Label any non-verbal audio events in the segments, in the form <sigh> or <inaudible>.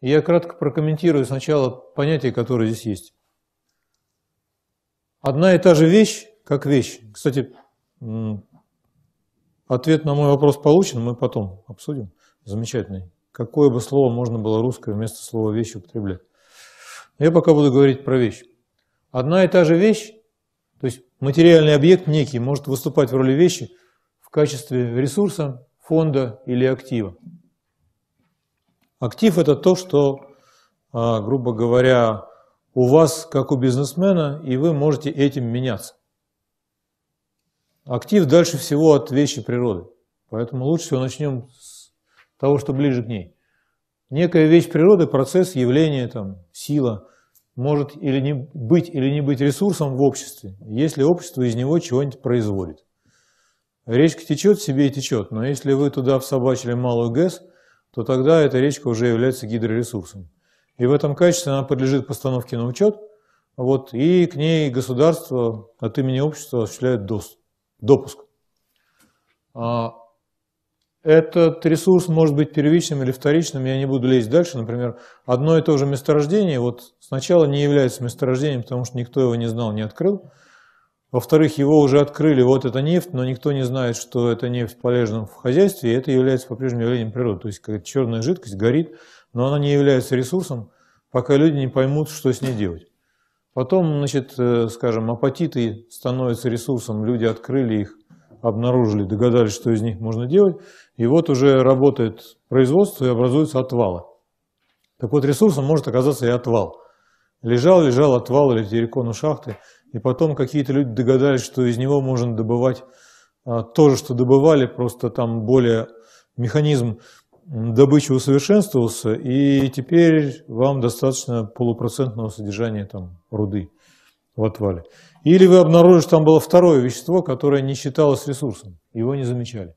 Я кратко прокомментирую сначала понятия, которые здесь есть. Одна и та же вещь, как вещь. Кстати, ответ на мой вопрос получен, мы потом обсудим. Замечательный. Какое бы слово можно было русское вместо слова «вещь» употреблять? Я пока буду говорить про вещь. Одна и та же вещь, то есть материальный объект некий, может выступать в роли вещи в качестве ресурса, фонда или актива. Актив – это то, что, а, грубо говоря, у вас, как у бизнесмена, и вы можете этим меняться. Актив дальше всего от вещи природы. Поэтому лучше всего начнем с того, что ближе к ней. Некая вещь природы, процесс, явление, там, сила может или не быть или не быть ресурсом в обществе, если общество из него чего-нибудь производит. Речка течет себе и течет, но если вы туда всобачили малую ГЭС – то тогда эта речка уже является гидроресурсом. И в этом качестве она подлежит постановке на учет, вот, и к ней государство от имени общества осуществляет допуск. А, этот ресурс может быть первичным или вторичным, я не буду лезть дальше. Например, одно и то же месторождение вот сначала не является месторождением, потому что никто его не знал, не открыл. Во-вторых, его уже открыли, вот это нефть, но никто не знает, что это нефть полезна в хозяйстве, и это является по-прежнему явлением природы. То есть какая-то черная жидкость горит, но она не является ресурсом, пока люди не поймут, что с ней делать. Потом, значит, э, скажем, апатиты становятся ресурсом, люди открыли их, обнаружили, догадались, что из них можно делать, и вот уже работает производство и образуются отвалы. Так вот, ресурсом может оказаться и отвал. Лежал, лежал отвал или террикону шахты – и потом какие-то люди догадались, что из него можно добывать а, то же, что добывали, просто там более механизм добычи усовершенствовался, и теперь вам достаточно полупроцентного содержания там, руды в отвале. Или вы обнаружили, что там было второе вещество, которое не считалось ресурсом, его не замечали.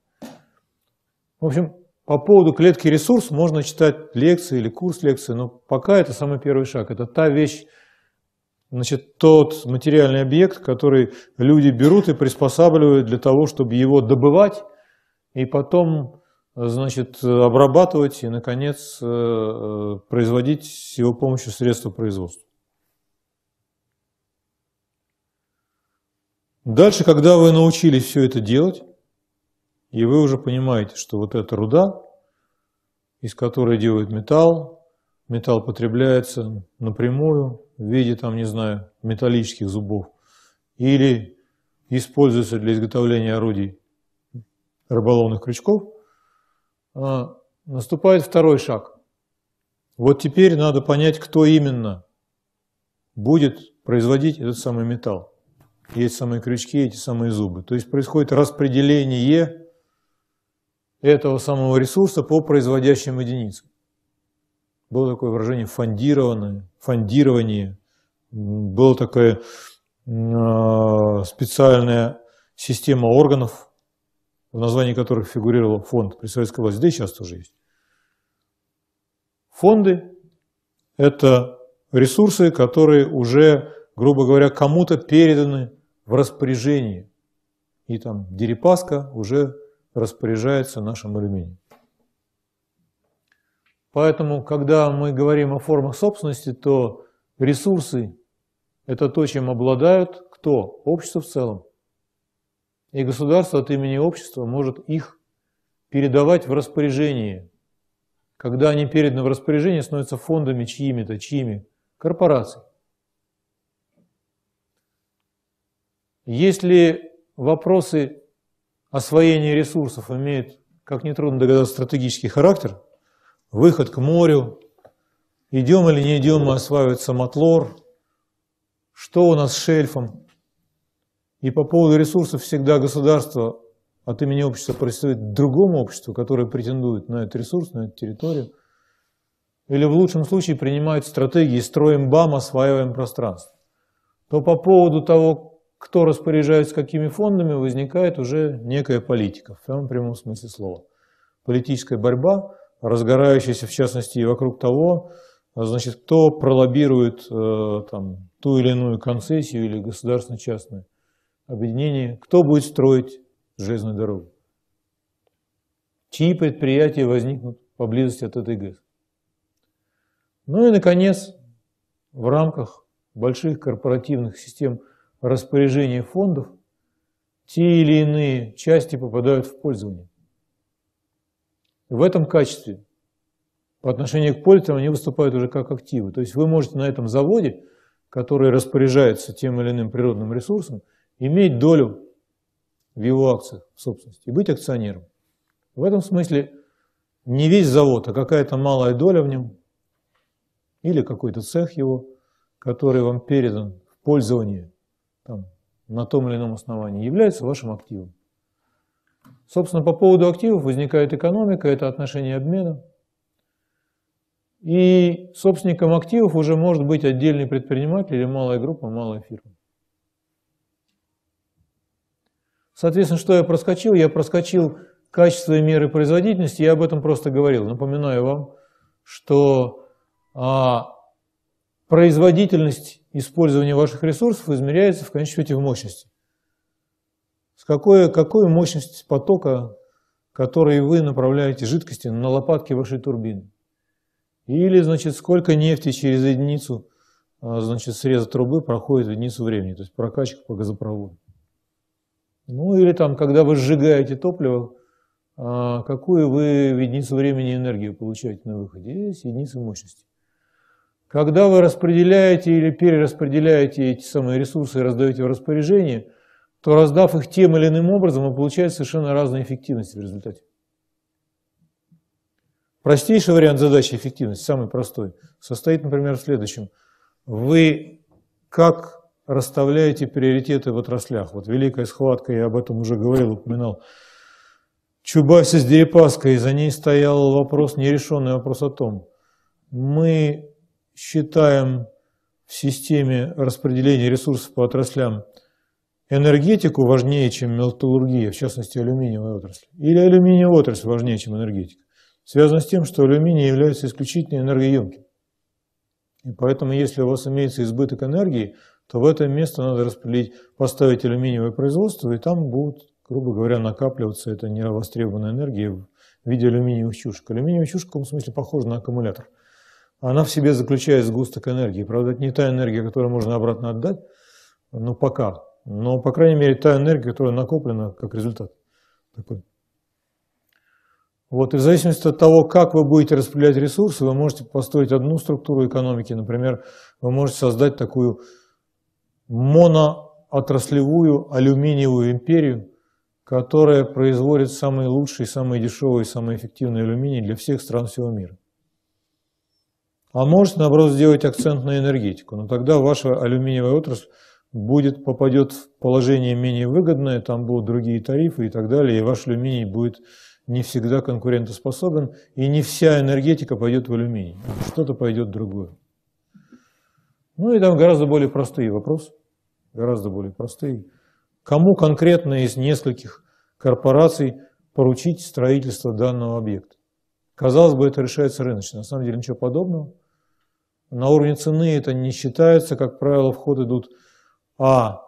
В общем, по поводу клетки ресурс можно читать лекции или курс лекции, но пока это самый первый шаг. Это та вещь, значит, тот материальный объект, который люди берут и приспосабливают для того, чтобы его добывать и потом, значит, обрабатывать и, наконец, э, э, производить с его помощью средства производства. Дальше, когда вы научились все это делать, и вы уже понимаете, что вот эта руда, из которой делают металл, металл потребляется напрямую, в виде, там, не знаю, металлических зубов, или используется для изготовления орудий рыболовных крючков, а, наступает второй шаг. Вот теперь надо понять, кто именно будет производить этот самый металл. есть самые крючки, эти самые зубы. То есть происходит распределение этого самого ресурса по производящим единицам было такое выражение фондированное, фондирование, была такая а, специальная система органов, в названии которых фигурировал фонд при советской власти, да и сейчас тоже есть. Фонды – это ресурсы, которые уже, грубо говоря, кому-то переданы в распоряжение. И там Дерипаска уже распоряжается нашим алюминием. Поэтому, когда мы говорим о формах собственности, то ресурсы – это то, чем обладают кто? Общество в целом. И государство от имени общества может их передавать в распоряжение. Когда они переданы в распоряжение, становятся фондами чьими-то, чьими? Корпораций. Если вопросы освоения ресурсов имеют, как нетрудно догадаться, стратегический характер – выход к морю, идем или не идем мы осваивать самотлор, что у нас с шельфом. И по поводу ресурсов всегда государство от имени общества противостоит другому обществу, которое претендует на этот ресурс, на эту территорию. Или в лучшем случае принимают стратегии «строим БАМ, осваиваем пространство». То по поводу того, кто распоряжается какими фондами, возникает уже некая политика, в самом прямом смысле слова. Политическая борьба, разгорающиеся в частности, и вокруг того, а, значит, кто пролоббирует э, там, ту или иную концессию или государственно-частное объединение, кто будет строить железную дорогу, чьи предприятия возникнут поблизости от этой ГЭС. Ну и, наконец, в рамках больших корпоративных систем распоряжения фондов те или иные части попадают в пользование. В этом качестве по отношению к польтерам они выступают уже как активы. То есть вы можете на этом заводе, который распоряжается тем или иным природным ресурсом, иметь долю в его акциях, в собственности, и быть акционером. В этом смысле не весь завод, а какая-то малая доля в нем, или какой-то цех его, который вам передан в пользование там, на том или ином основании, является вашим активом. Собственно, по поводу активов возникает экономика, это отношение обмена. И собственником активов уже может быть отдельный предприниматель или малая группа, малая фирма. Соответственно, что я проскочил? Я проскочил качество и меры производительности, я об этом просто говорил. Напоминаю вам, что а, производительность использования ваших ресурсов измеряется в конечном счете в мощности с какой, какой мощность потока, который вы направляете жидкости на лопатки вашей турбины. Или, значит, сколько нефти через единицу, а, значит, среза трубы проходит в единицу времени, то есть прокачка по газопроводу. Ну или там, когда вы сжигаете топливо, а, какую вы в единицу времени энергию получаете на выходе? Есть единицы мощности. Когда вы распределяете или перераспределяете эти самые ресурсы и раздаете в распоряжение – то раздав их тем или иным образом, мы получаем совершенно разную эффективность в результате. Простейший вариант задачи эффективности, самый простой, состоит, например, в следующем. Вы как расставляете приоритеты в отраслях? Вот великая схватка, я об этом уже говорил, упоминал. Чубайса с Дерипаской, за ней стоял вопрос, нерешенный вопрос о том, мы считаем в системе распределения ресурсов по отраслям энергетику важнее, чем металлургия, в частности алюминиевая отрасль? Или алюминиевая отрасль важнее, чем энергетика? Связано с тем, что алюминий является исключительно энергоемким. И поэтому, если у вас имеется избыток энергии, то в это место надо распределить, поставить алюминиевое производство, и там будут, грубо говоря, накапливаться эта невостребованная энергия в виде алюминиевых чушек. Алюминиевая чушка в каком смысле похожа на аккумулятор. Она в себе заключает сгусток энергии. Правда, это не та энергия, которую можно обратно отдать, но пока но, по крайней мере, та энергия, которая накоплена как результат. Такой. Вот, и в зависимости от того, как вы будете распределять ресурсы, вы можете построить одну структуру экономики, например, вы можете создать такую моноотраслевую алюминиевую империю, которая производит самые лучшие, самые дешевые, самые эффективные алюминий для всех стран всего мира. А можете, наоборот, сделать акцент на энергетику, но тогда ваша алюминиевая отрасль будет, попадет в положение менее выгодное, там будут другие тарифы и так далее, и ваш алюминий будет не всегда конкурентоспособен, и не вся энергетика пойдет в алюминий, что-то пойдет другое. Ну и там гораздо более простые вопросы, гораздо более простые. Кому конкретно из нескольких корпораций поручить строительство данного объекта? Казалось бы, это решается рыночно, на самом деле ничего подобного. На уровне цены это не считается, как правило, в идут а.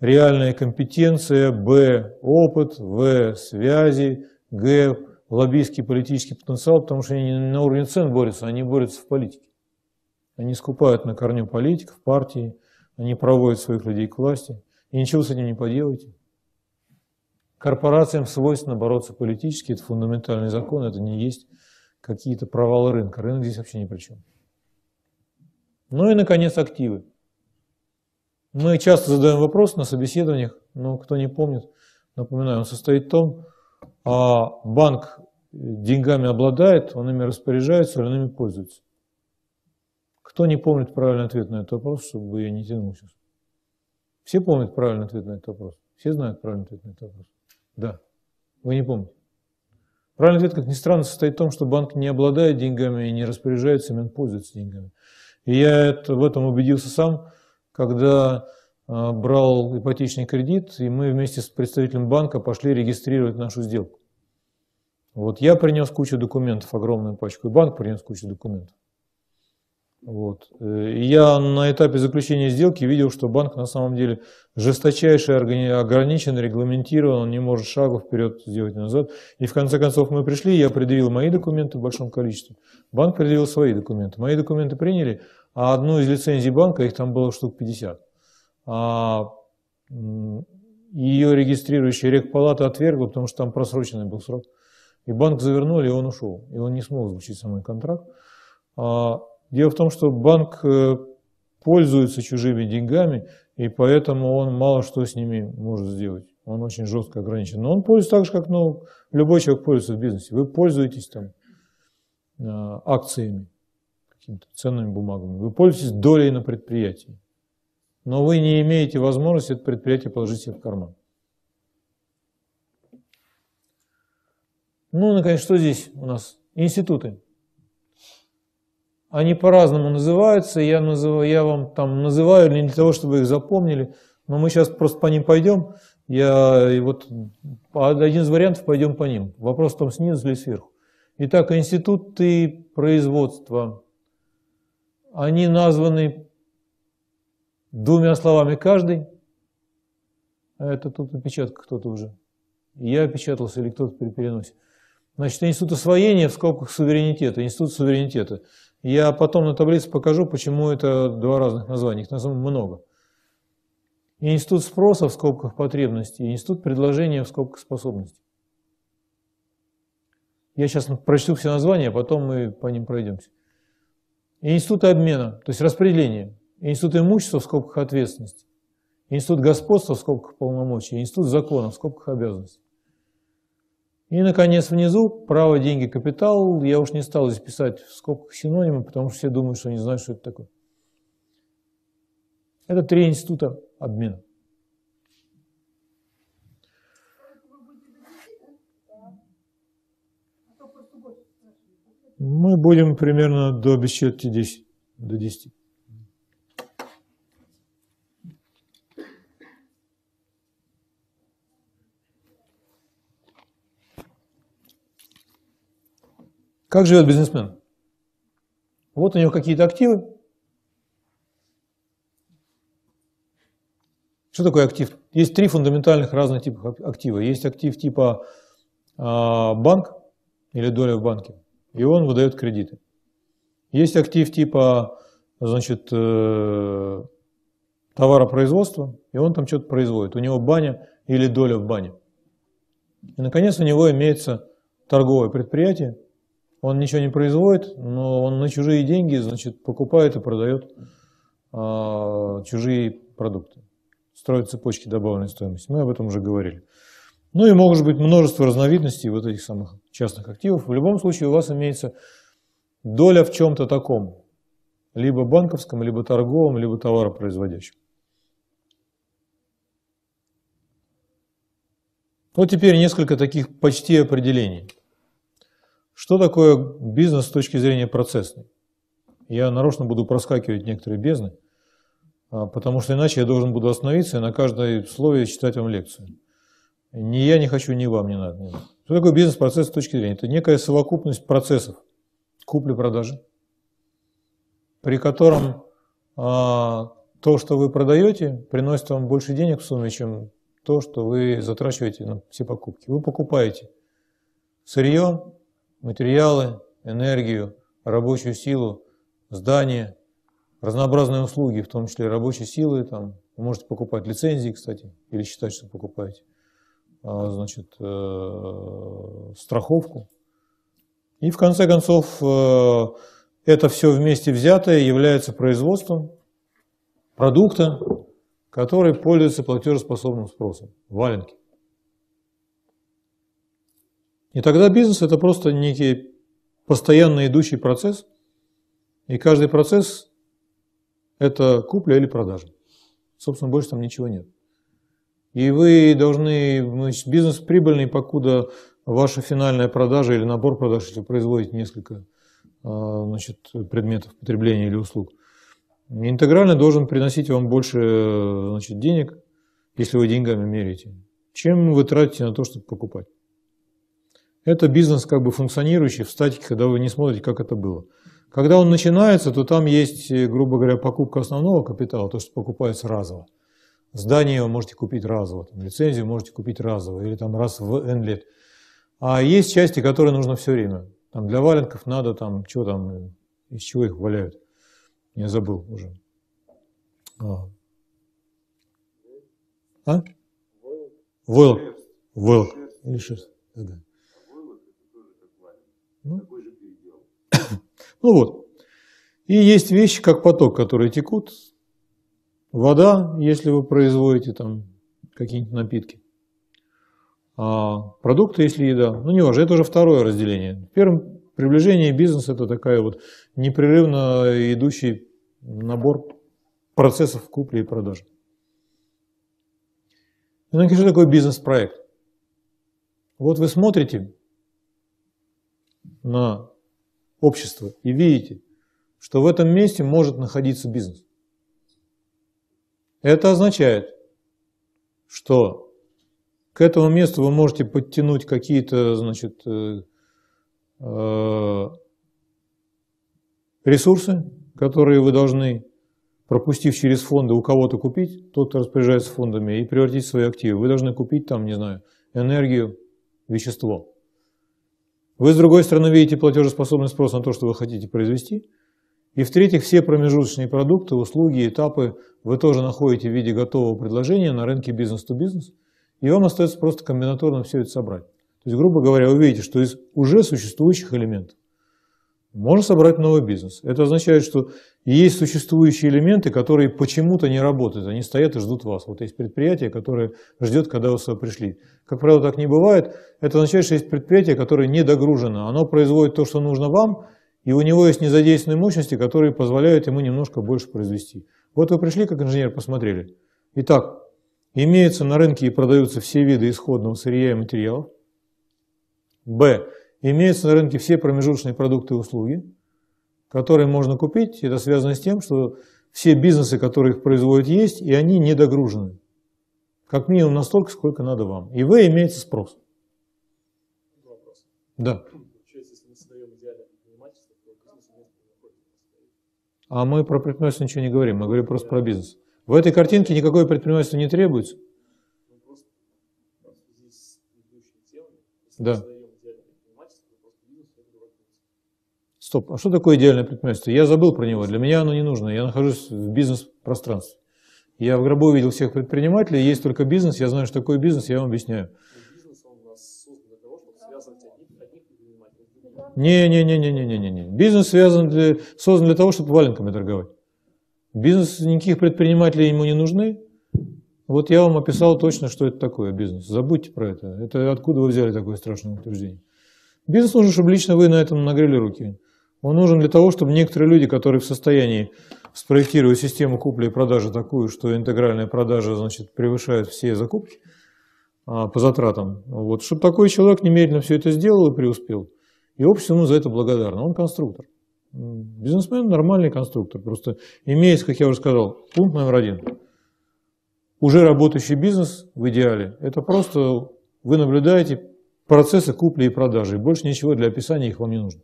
Реальная компетенция. Б. Опыт. В. Связи. Г. лоббийский политический потенциал, потому что они не на уровне цен борются, они борются в политике. Они скупают на корню политиков, партии, они проводят своих людей к власти, и ничего с этим не поделаете. Корпорациям свойственно бороться политически, это фундаментальный закон, это не есть какие-то провалы рынка. Рынок здесь вообще ни при чем. Ну и, наконец, активы. Мы часто задаем вопрос на собеседованиях, но кто не помнит, напоминаю, он состоит в том, а банк деньгами обладает, он ими распоряжается, он ими пользуется. Кто не помнит правильный ответ на этот вопрос, чтобы я не тянул сейчас? Все помнят правильный ответ на этот вопрос? Все знают правильный ответ на этот вопрос? Да. Вы не помните. Правильный ответ, как ни странно, состоит в том, что банк не обладает деньгами и не распоряжается ими, он пользуется деньгами. И я это, в этом убедился сам, когда а, брал ипотечный кредит, и мы вместе с представителем банка пошли регистрировать нашу сделку. Вот я принес кучу документов, огромную пачку, и банк принес кучу документов. Вот. И я на этапе заключения сделки видел, что банк на самом деле жесточайше ограничен, регламентирован, он не может шагов вперед сделать назад. И в конце концов мы пришли, я предъявил мои документы в большом количестве, банк предъявил свои документы. Мои документы приняли, а одну из лицензий банка, их там было штук 50. А, ее регистрирующая рекпалата отвергла, потому что там просроченный был срок. И банк завернули, и он ушел. И он не смог заключить самый контракт. А, дело в том, что банк э, пользуется чужими деньгами, и поэтому он мало что с ними может сделать. Он очень жестко ограничен. Но он пользуется так же, как ну, любой человек пользуется в бизнесе. Вы пользуетесь там а, акциями какими-то ценными бумагами, вы пользуетесь долей на предприятии, но вы не имеете возможности это предприятие положить себе в карман. Ну, наконец, что здесь у нас? Институты. Они по-разному называются, я, называю, я вам там называю не для того, чтобы их запомнили, но мы сейчас просто по ним пойдем, я и вот один из вариантов пойдем по ним. Вопрос в том, снизу или сверху. Итак, институты производства они названы двумя словами каждый. А это тут опечатка кто-то уже. Я опечатался или кто-то при Значит, институт освоения в скобках суверенитета, институт суверенитета. Я потом на таблице покажу, почему это два разных названия, их на самом много. Институт спроса в скобках потребности институт предложения в скобках способностей. Я сейчас прочту все названия, а потом мы по ним пройдемся институты обмена, то есть распределение. И институт имущества в скобках ответственности. Институт господства в скобках полномочий. Институт закона в скобках обязанностей. И, наконец, внизу право, деньги, капитал. Я уж не стал здесь писать в скобках синонимы, потому что все думают, что не знают, что это такое. Это три института обмена. мы будем примерно до бесчетки 10, до 10. Как живет бизнесмен? Вот у него какие-то активы. Что такое актив? Есть три фундаментальных разных типа актива. Есть актив типа а, банк или доля в банке и он выдает кредиты. Есть актив типа, значит, э, товаропроизводства, и он там что-то производит. У него баня или доля в бане. И, наконец, у него имеется торговое предприятие. Он ничего не производит, но он на чужие деньги, значит, покупает и продает а, чужие продукты. строит цепочки добавленной стоимости. Мы об этом уже говорили. Ну и может быть множество разновидностей вот этих самых частных активов. В любом случае у вас имеется доля в чем-то таком, либо банковском, либо торговом, либо товаропроизводящем. Вот теперь несколько таких почти определений. Что такое бизнес с точки зрения процессной? Я нарочно буду проскакивать некоторые бездны, а, потому что иначе я должен буду остановиться и на каждое слове читать вам лекцию. Ни я не хочу, ни вам не надо. Не надо. Что такое бизнес-процесс с точки зрения? Это некая совокупность процессов купли-продажи, при котором а, то, что вы продаете, приносит вам больше денег в сумме, чем то, что вы затрачиваете на все покупки. Вы покупаете сырье, материалы, энергию, рабочую силу, здание, разнообразные услуги, в том числе рабочие силы. Там, вы можете покупать лицензии, кстати, или считать, что покупаете. А, значит, э, страховку. И в конце концов э, это все вместе взятое является производством продукта, который пользуется платежеспособным спросом. Валенки. И тогда бизнес это просто некий постоянно идущий процесс, и каждый процесс это купля или продажа. Собственно, больше там ничего нет и вы должны, бизнес прибыльный, покуда ваша финальная продажа или набор продаж, если вы производите несколько а, значит, предметов потребления или услуг, интегрально должен приносить вам больше значит, денег, если вы деньгами меряете, чем вы тратите на то, чтобы покупать. Это бизнес как бы функционирующий в статике, когда вы не смотрите, как это было. Когда он начинается, то там есть, грубо говоря, покупка основного капитала, то, что покупается разово. Здание вы можете купить разово, там, лицензию можете купить разово или там раз в N лет. А есть части, которые нужно все время. Там для валенков надо там, что там, из чего их валяют. Я забыл уже. А? а? Войлок. Войлок. Или шерсть. Да. Ну? <coughs> ну вот. И есть вещи, как поток, которые текут, Вода, если вы производите там какие-нибудь напитки. А продукты, если еда. Ну, не важно, это уже второе разделение. Первым приближение бизнеса это такая вот непрерывно идущий набор процессов купли и продажи. Иногда что такое бизнес-проект? Вот вы смотрите на общество и видите, что в этом месте может находиться бизнес. Это означает, что к этому месту вы можете подтянуть какие-то, значит, э, э, ресурсы, которые вы должны, пропустив через фонды, у кого-то купить, тот, распоряжается фондами, и превратить в свои активы. Вы должны купить там, не знаю, энергию, вещество. Вы, с другой стороны, видите платежеспособный спрос на то, что вы хотите произвести, и в-третьих, все промежуточные продукты, услуги, этапы вы тоже находите в виде готового предложения на рынке бизнес-то-бизнес, и вам остается просто комбинаторно все это собрать. То есть, грубо говоря, вы видите, что из уже существующих элементов можно собрать новый бизнес. Это означает, что есть существующие элементы, которые почему-то не работают, они стоят и ждут вас. Вот есть предприятие, которое ждет, когда вы сюда пришли. Как правило, так не бывает. Это означает, что есть предприятие, которое не догружено, оно производит то, что нужно вам, и у него есть незадействованные мощности, которые позволяют ему немножко больше произвести. Вот вы пришли как инженер, посмотрели. Итак, имеются на рынке и продаются все виды исходного сырья и материалов. Б. Имеются на рынке все промежуточные продукты и услуги, которые можно купить. Это связано с тем, что все бизнесы, которые их производят, есть, и они не догружены. Как минимум настолько, сколько надо вам. И В имеется спрос. Вопрос. Да. А мы про предпринимательство ничего не говорим, мы говорим просто про бизнес. В этой картинке никакое предпринимательство не требуется. Да. Стоп, а что такое идеальное предпринимательство? Я забыл про него, для меня оно не нужно, я нахожусь в бизнес-пространстве. Я в гробу видел всех предпринимателей, есть только бизнес, я знаю, что такое бизнес, я вам объясняю. Не-не-не-не-не-не-не. Бизнес связан для, создан для того, чтобы валенками торговать. Бизнес, никаких предпринимателей ему не нужны. Вот я вам описал точно, что это такое бизнес. Забудьте про это. Это откуда вы взяли такое страшное утверждение? Бизнес нужен, чтобы лично вы на этом нагрели руки. Он нужен для того, чтобы некоторые люди, которые в состоянии спроектировать систему купли и продажи такую, что интегральная продажа значит, превышает все закупки а, по затратам, вот, чтобы такой человек немедленно все это сделал и преуспел. И общество ему за это благодарно. Он конструктор. Бизнесмен нормальный конструктор. Просто имеется, как я уже сказал, пункт номер один. Уже работающий бизнес в идеале – это просто вы наблюдаете процессы купли и продажи. И больше ничего для описания их вам не нужно.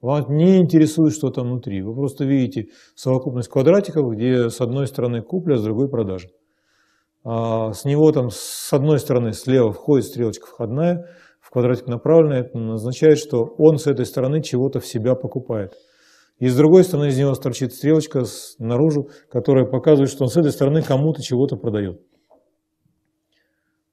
Вам не интересует, что там внутри. Вы просто видите совокупность квадратиков, где с одной стороны купля, а с другой продажа. А с него там с одной стороны слева входит стрелочка входная – квадратик направлено, это означает, что он с этой стороны чего-то в себя покупает. И с другой стороны из него торчит стрелочка наружу, которая показывает, что он с этой стороны кому-то чего-то продает.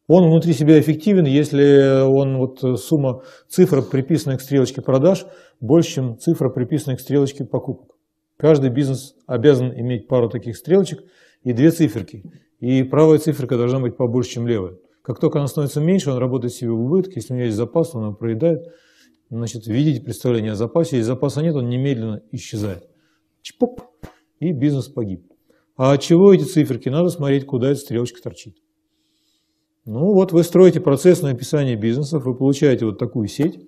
Он внутри себя эффективен, если он, вот э, сумма цифр, приписанных к стрелочке продаж, больше, чем цифра, приписанная к стрелочке покупок. Каждый бизнес обязан иметь пару таких стрелочек и две циферки. И правая циферка должна быть побольше, чем левая. Как только она становится меньше, он работает себе в убытке. Если у него есть запас, он его проедает. Значит, видите представление о запасе. Если запаса нет, он немедленно исчезает. Чпоп! И бизнес погиб. А от чего эти циферки? Надо смотреть, куда эта стрелочка торчит. Ну вот вы строите процесс на описание бизнесов, вы получаете вот такую сеть,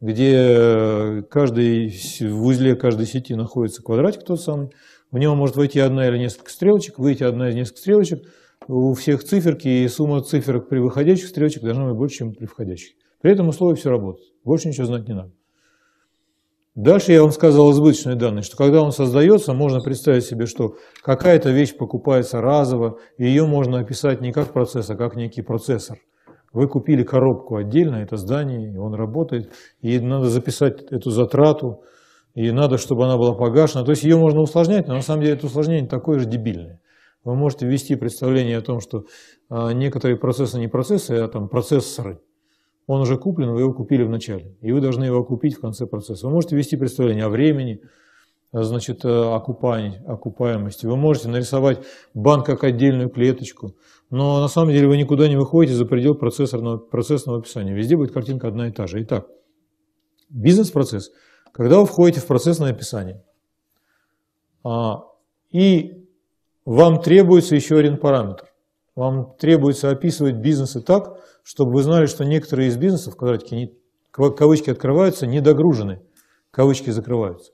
где э, каждый, в узле каждой сети находится квадратик тот самый, в него может войти одна или несколько стрелочек, выйти одна из нескольких стрелочек – у всех циферки, и сумма циферок при выходящих стрелочек должна быть больше, чем при входящих. При этом условие все работает, больше ничего знать не надо. Дальше я вам сказал избыточные данные, что когда он создается, можно представить себе, что какая-то вещь покупается разово, и ее можно описать не как процесс, а как некий процессор. Вы купили коробку отдельно, это здание, и он работает, и надо записать эту затрату, и надо, чтобы она была погашена. То есть ее можно усложнять, но на самом деле это усложнение такое же дебильное. Вы можете ввести представление о том, что а, некоторые процессы не процессы, а там процессоры. Он уже куплен, вы его купили в начале, и вы должны его купить в конце процесса. Вы можете ввести представление о времени, а, значит, э, окупании, окупаемости. Вы можете нарисовать банк как отдельную клеточку, но на самом деле вы никуда не выходите за предел процессорного, процессного описания. Везде будет картинка одна и та же. Итак, бизнес-процесс. Когда вы входите в процессное описание, а, и вам требуется еще один параметр. Вам требуется описывать бизнесы так, чтобы вы знали, что некоторые из бизнесов, квадратики, не кавычки открываются, недогружены, кавычки закрываются.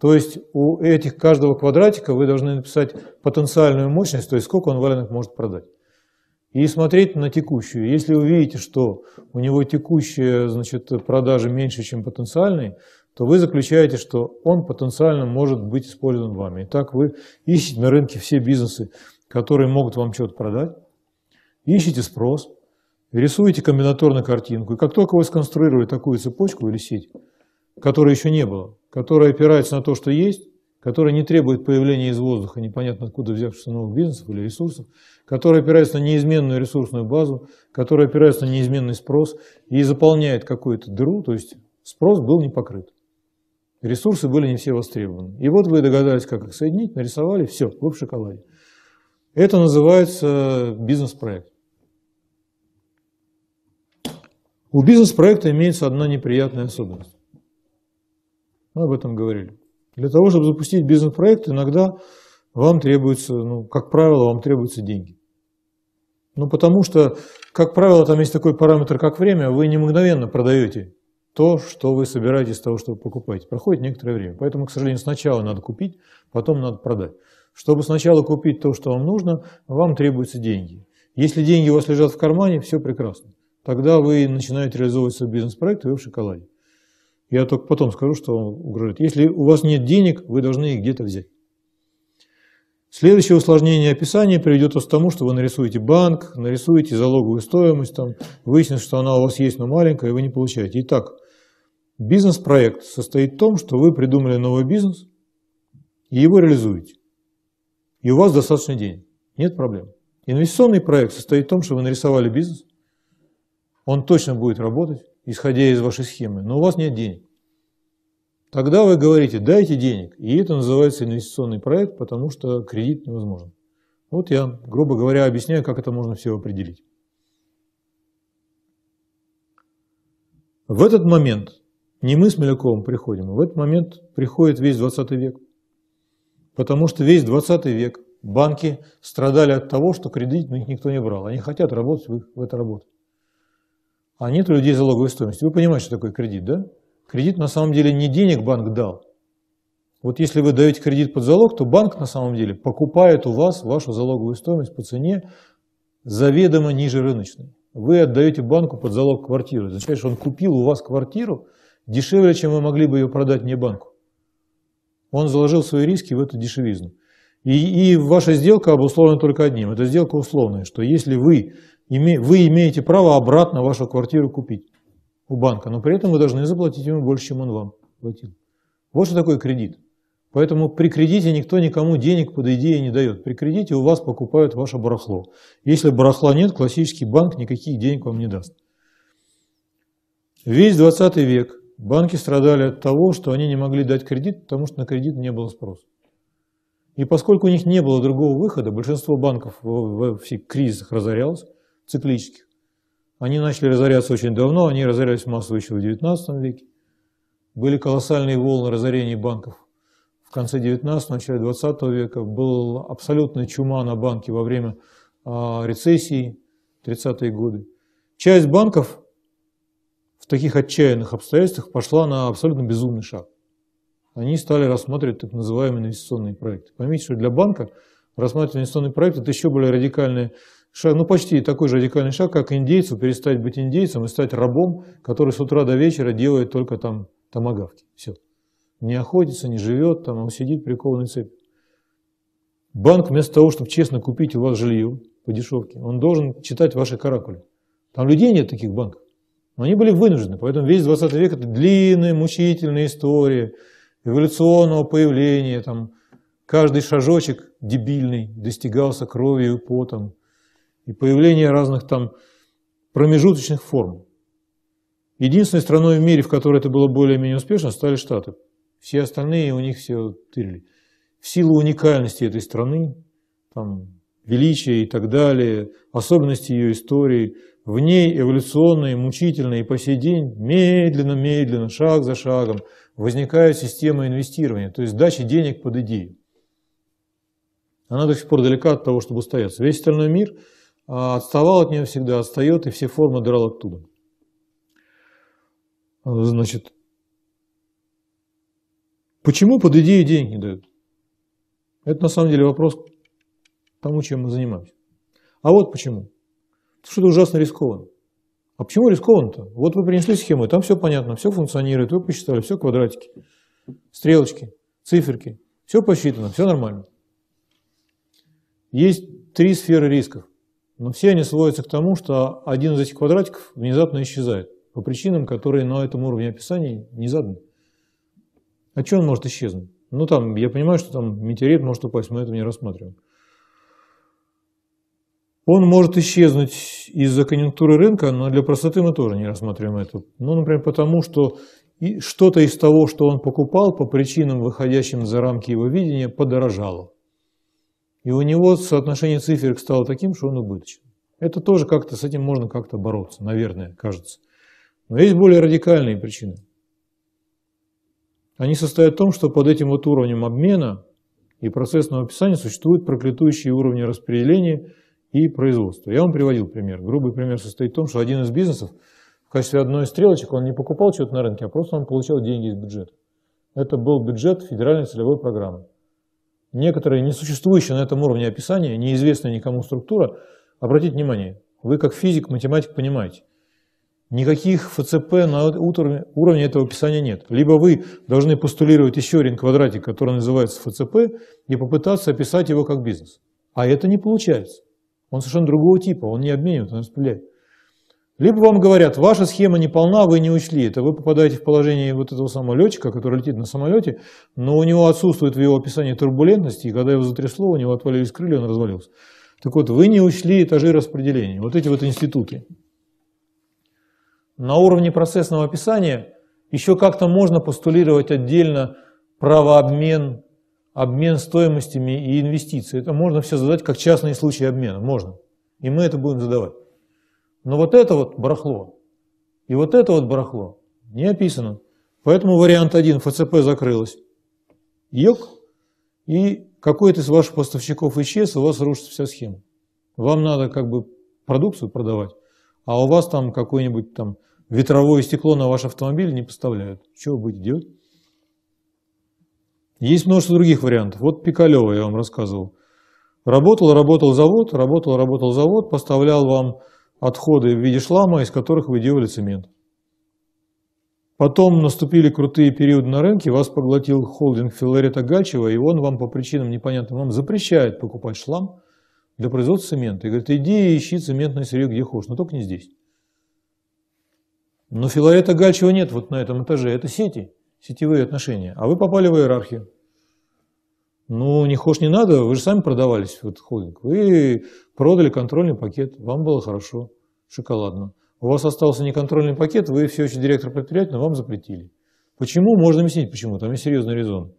То есть у этих каждого квадратика вы должны написать потенциальную мощность, то есть сколько он валенок может продать. И смотреть на текущую. Если вы видите, что у него текущая значит, продажа меньше, чем потенциальные, то вы заключаете, что он потенциально может быть использован вами. Итак, вы ищете на рынке все бизнесы, которые могут вам что-то продать, ищете спрос, рисуете комбинаторную картинку, и как только вы сконструировали такую цепочку или сеть, которой еще не было, которая опирается на то, что есть, которая не требует появления из воздуха непонятно откуда взявшихся новых бизнесов или ресурсов, которая опирается на неизменную ресурсную базу, которая опирается на неизменный спрос и заполняет какую-то дыру, то есть спрос был не покрыт. Ресурсы были не все востребованы. И вот вы догадались, как их соединить, нарисовали, все, вы в шоколаде. Это называется бизнес-проект. У бизнес-проекта имеется одна неприятная особенность. Мы об этом говорили. Для того, чтобы запустить бизнес-проект, иногда вам требуется, ну, как правило, вам требуются деньги. Ну, потому что, как правило, там есть такой параметр, как время, вы не мгновенно продаете то, что вы собираетесь того, что вы покупаете. Проходит некоторое время. Поэтому, к сожалению, сначала надо купить, потом надо продать. Чтобы сначала купить то, что вам нужно, вам требуются деньги. Если деньги у вас лежат в кармане, все прекрасно. Тогда вы начинаете реализовывать свой бизнес-проект, и вы в шоколаде. Я только потом скажу, что вам угрожает. Если у вас нет денег, вы должны их где-то взять. Следующее усложнение описания приведет вас к тому, что вы нарисуете банк, нарисуете залоговую стоимость, там, выяснится, что она у вас есть, но маленькая, и вы не получаете. Итак, Бизнес-проект состоит в том, что вы придумали новый бизнес и его реализуете. И у вас достаточно денег. Нет проблем. Инвестиционный проект состоит в том, что вы нарисовали бизнес, он точно будет работать, исходя из вашей схемы, но у вас нет денег. Тогда вы говорите, дайте денег, и это называется инвестиционный проект, потому что кредит невозможен. Вот я, грубо говоря, объясняю, как это можно все определить. В этот момент не мы с Маляковым приходим, а в этот момент приходит весь 20 век. Потому что весь 20 век банки страдали от того, что кредит у них никто не брал. Они хотят работать в, этой работе, А нет людей залоговой стоимости. Вы понимаете, что такое кредит, да? Кредит на самом деле не денег банк дал. Вот если вы даете кредит под залог, то банк на самом деле покупает у вас вашу залоговую стоимость по цене заведомо ниже рыночной. Вы отдаете банку под залог квартиру. Это означает, что он купил у вас квартиру – дешевле, чем мы могли бы ее продать не банку. Он заложил свои риски в эту дешевизну. И, и ваша сделка обусловлена только одним. Это сделка условная, что если вы, име, вы имеете право обратно вашу квартиру купить у банка, но при этом вы должны заплатить ему больше, чем он вам платил. Вот что такое кредит. Поэтому при кредите никто никому денег под идеей не дает. При кредите у вас покупают ваше барахло. Если барахла нет, классический банк никаких денег вам не даст. Весь 20 век Банки страдали от того, что они не могли дать кредит, потому что на кредит не было спроса. И поскольку у них не было другого выхода, большинство банков во всех кризисах разорялось, циклических. Они начали разоряться очень давно, они разорялись массово еще в XIX веке. Были колоссальные волны разорения банков в конце XIX, начале XX века. Была абсолютная чума на банки во время а, рецессии 30-е годы. Часть банков в таких отчаянных обстоятельствах пошла на абсолютно безумный шаг. Они стали рассматривать так называемые инвестиционные проекты. Поймите, что для банка рассматривать инвестиционный проект – это еще более радикальный шаг, ну почти такой же радикальный шаг, как индейцу перестать быть индейцем и стать рабом, который с утра до вечера делает только там томагавки. Все. Не охотится, не живет, там, он сидит прикованный цепью. Банк вместо того, чтобы честно купить у вас жилье по дешевке, он должен читать ваши каракули. Там людей нет таких банков. Но они были вынуждены, поэтому весь 20 век – это длинная, мучительная история эволюционного появления, там, каждый шажочек дебильный достигался кровью и потом, и появление разных там промежуточных форм. Единственной страной в мире, в которой это было более-менее успешно, стали Штаты. Все остальные у них все тырили. В силу уникальности этой страны, там, величия и так далее, особенности ее истории – в ней эволюционно и мучительно и по сей день медленно-медленно, шаг за шагом возникает система инвестирования, то есть дача денег под идею. Она до сих пор далека от того, чтобы устояться. Весь остальной мир а, отставал от нее всегда, отстает и все формы драл оттуда. Значит, почему под идею денег не дают? Это на самом деле вопрос к тому, чем мы занимаемся. А вот почему что-то ужасно рискованно. А почему рискованно-то? Вот вы принесли схему, там все понятно, все функционирует, вы посчитали, все квадратики, стрелочки, циферки, все посчитано, все нормально. Есть три сферы рисков, но все они сводятся к тому, что один из этих квадратиков внезапно исчезает по причинам, которые на этом уровне описания не заданы. А что он может исчезнуть? Ну там, я понимаю, что там метеорит может упасть, мы это не рассматриваем. Он может исчезнуть из-за конъюнктуры рынка, но для простоты мы тоже не рассматриваем это. Ну, например, потому что что-то из того, что он покупал, по причинам, выходящим за рамки его видения, подорожало. И у него соотношение циферок стало таким, что он убыточен. Это тоже как-то, с этим можно как-то бороться, наверное, кажется. Но есть более радикальные причины. Они состоят в том, что под этим вот уровнем обмена и процессного описания существуют проклятующие уровни распределения – и производства. Я вам приводил пример. Грубый пример состоит в том, что один из бизнесов в качестве одной из стрелочек, он не покупал что-то на рынке, а просто он получал деньги из бюджета. Это был бюджет федеральной целевой программы. Некоторые несуществующие на этом уровне описания, неизвестная никому структура, обратите внимание, вы как физик, математик понимаете, никаких ФЦП на уровне, уровне этого описания нет. Либо вы должны постулировать еще один квадратик, который называется ФЦП, и попытаться описать его как бизнес. А это не получается. Он совершенно другого типа, он не обменивает, он распределяет. Либо вам говорят, ваша схема не полна, вы не учли. Это вы попадаете в положение вот этого самолетчика, который летит на самолете, но у него отсутствует в его описании турбулентности, и когда его затрясло, у него отвалились крылья, он развалился. Так вот, вы не учли этажи распределения, вот эти вот институты. На уровне процессного описания еще как-то можно постулировать отдельно правообмен обмен стоимостями и инвестиции. Это можно все задать как частные случаи обмена, можно. И мы это будем задавать. Но вот это вот барахло, и вот это вот барахло не описано. Поэтому вариант один ФЦП закрылась. Йок, и какой-то из ваших поставщиков исчез, у вас рушится вся схема. Вам надо как бы продукцию продавать, а у вас там какое-нибудь там ветровое стекло на ваш автомобиль не поставляют. Что вы будете делать? Есть множество других вариантов. Вот Пикалева я вам рассказывал. Работал, работал завод, работал, работал завод, поставлял вам отходы в виде шлама, из которых вы делали цемент. Потом наступили крутые периоды на рынке, вас поглотил холдинг Филарета Гачева, и он вам по причинам непонятным вам запрещает покупать шлам для производства цемента. И говорит, иди и ищи цементное сырье где хочешь, но только не здесь. Но Филарета Гачева нет вот на этом этаже, это сети, сетевые отношения. А вы попали в иерархию. Ну, не хочешь не надо, вы же сами продавались в этот холдинг. Вы продали контрольный пакет, вам было хорошо, шоколадно. У вас остался неконтрольный пакет, вы все еще директор предприятия, но вам запретили. Почему? Можно объяснить, почему. Там есть серьезный резон.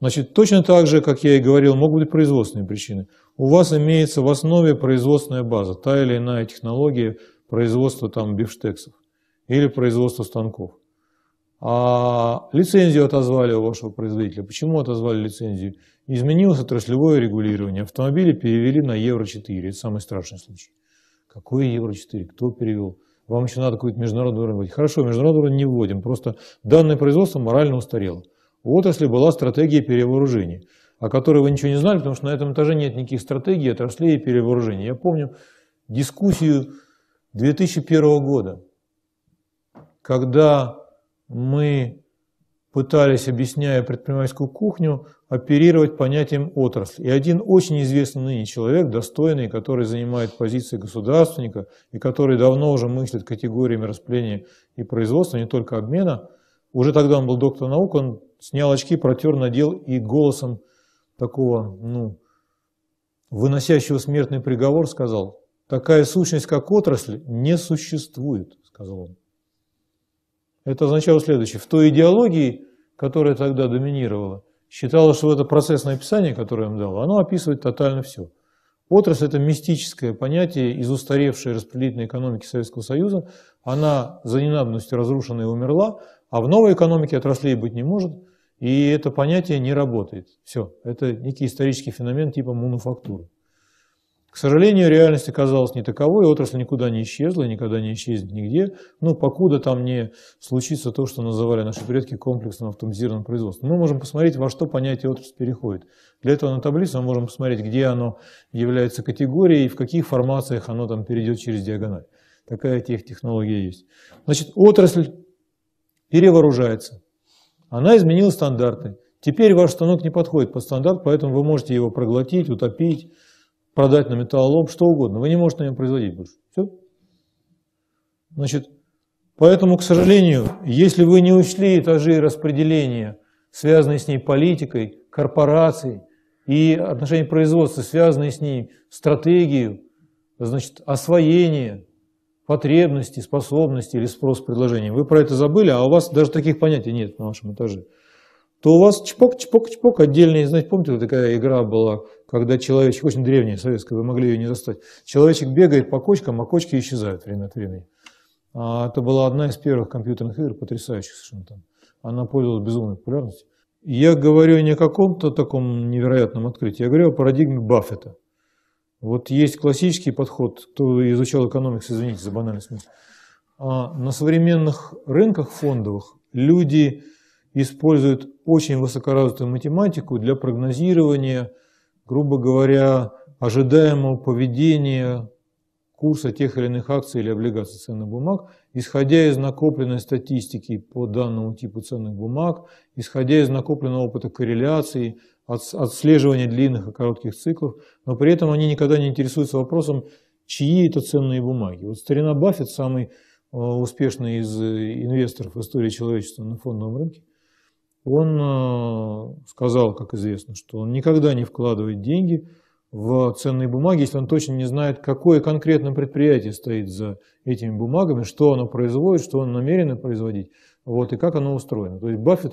Значит, точно так же, как я и говорил, могут быть производственные причины. У вас имеется в основе производственная база, та или иная технология производства там бифштексов или производства станков а лицензию отозвали у вашего производителя. Почему отозвали лицензию? Изменилось отраслевое регулирование. Автомобили перевели на Евро-4. Это самый страшный случай. Какой Евро-4? Кто перевел? Вам еще надо какой-то международный уровень вводить. Хорошо, международный уровень не вводим. Просто данное производство морально устарело. У отрасли была стратегия перевооружения, о которой вы ничего не знали, потому что на этом этаже нет никаких стратегий отраслей и перевооружения. Я помню дискуссию 2001 года, когда мы пытались, объясняя предпринимательскую кухню, оперировать понятием отрасль. И один очень известный ныне человек, достойный, который занимает позиции государственника и который давно уже мыслит категориями распределения и производства, не только обмена, уже тогда он был доктор наук, он снял очки, протер, надел и голосом такого, ну, выносящего смертный приговор сказал, такая сущность, как отрасль, не существует, сказал он. Это означало следующее. В той идеологии, которая тогда доминировала, считалось, что это процессное описание, которое им дало, оно описывает тотально все. Отрасль – это мистическое понятие из устаревшей распределительной экономики Советского Союза. Она за ненадобностью разрушена и умерла, а в новой экономике отраслей быть не может, и это понятие не работает. Все, это некий исторический феномен типа мануфактуры. К сожалению, реальность оказалась не таковой, отрасль никуда не исчезла никогда не исчезнет нигде, ну, покуда там не случится то, что называли наши предки комплексным автоматизированным производством. Мы можем посмотреть, во что понятие отрасль переходит. Для этого на таблице мы можем посмотреть, где оно является категорией и в каких формациях оно там перейдет через диагональ. Такая технология есть. Значит, отрасль перевооружается. Она изменила стандарты. Теперь ваш станок не подходит под стандарт, поэтому вы можете его проглотить, утопить, продать на металлолом, что угодно. Вы не можете на нем производить больше. Все. Значит, поэтому, к сожалению, если вы не учли этажи распределения, связанные с ней политикой, корпорацией и отношения производства, связанные с ней стратегию, значит, освоение, потребности, способности или спрос предложения. Вы про это забыли, а у вас даже таких понятий нет на вашем этаже. То у вас чпок, чпок, чпок, отдельные, знаете, помните, вот такая игра была когда человечек, очень древняя советская, вы могли ее не достать. человечек бегает по кочкам, а кочки исчезают время от времени. А это была одна из первых компьютерных игр, потрясающих совершенно там. Она пользовалась безумной популярностью. Я говорю не о каком-то таком невероятном открытии, я говорю о парадигме Баффета. Вот есть классический подход, кто изучал экономику, извините за банальность. А на современных рынках фондовых люди используют очень высокоразвитую математику для прогнозирования грубо говоря, ожидаемого поведения курса тех или иных акций или облигаций ценных бумаг, исходя из накопленной статистики по данному типу ценных бумаг, исходя из накопленного опыта корреляции, отслеживания длинных и коротких циклов, но при этом они никогда не интересуются вопросом, чьи это ценные бумаги. Вот старина Баффет, самый э, успешный из э, инвесторов в истории человечества на фондовом рынке, он э, сказал, как известно, что он никогда не вкладывает деньги в ценные бумаги, если он точно не знает, какое конкретно предприятие стоит за этими бумагами, что оно производит, что оно намерено производить, вот, и как оно устроено. То есть Баффет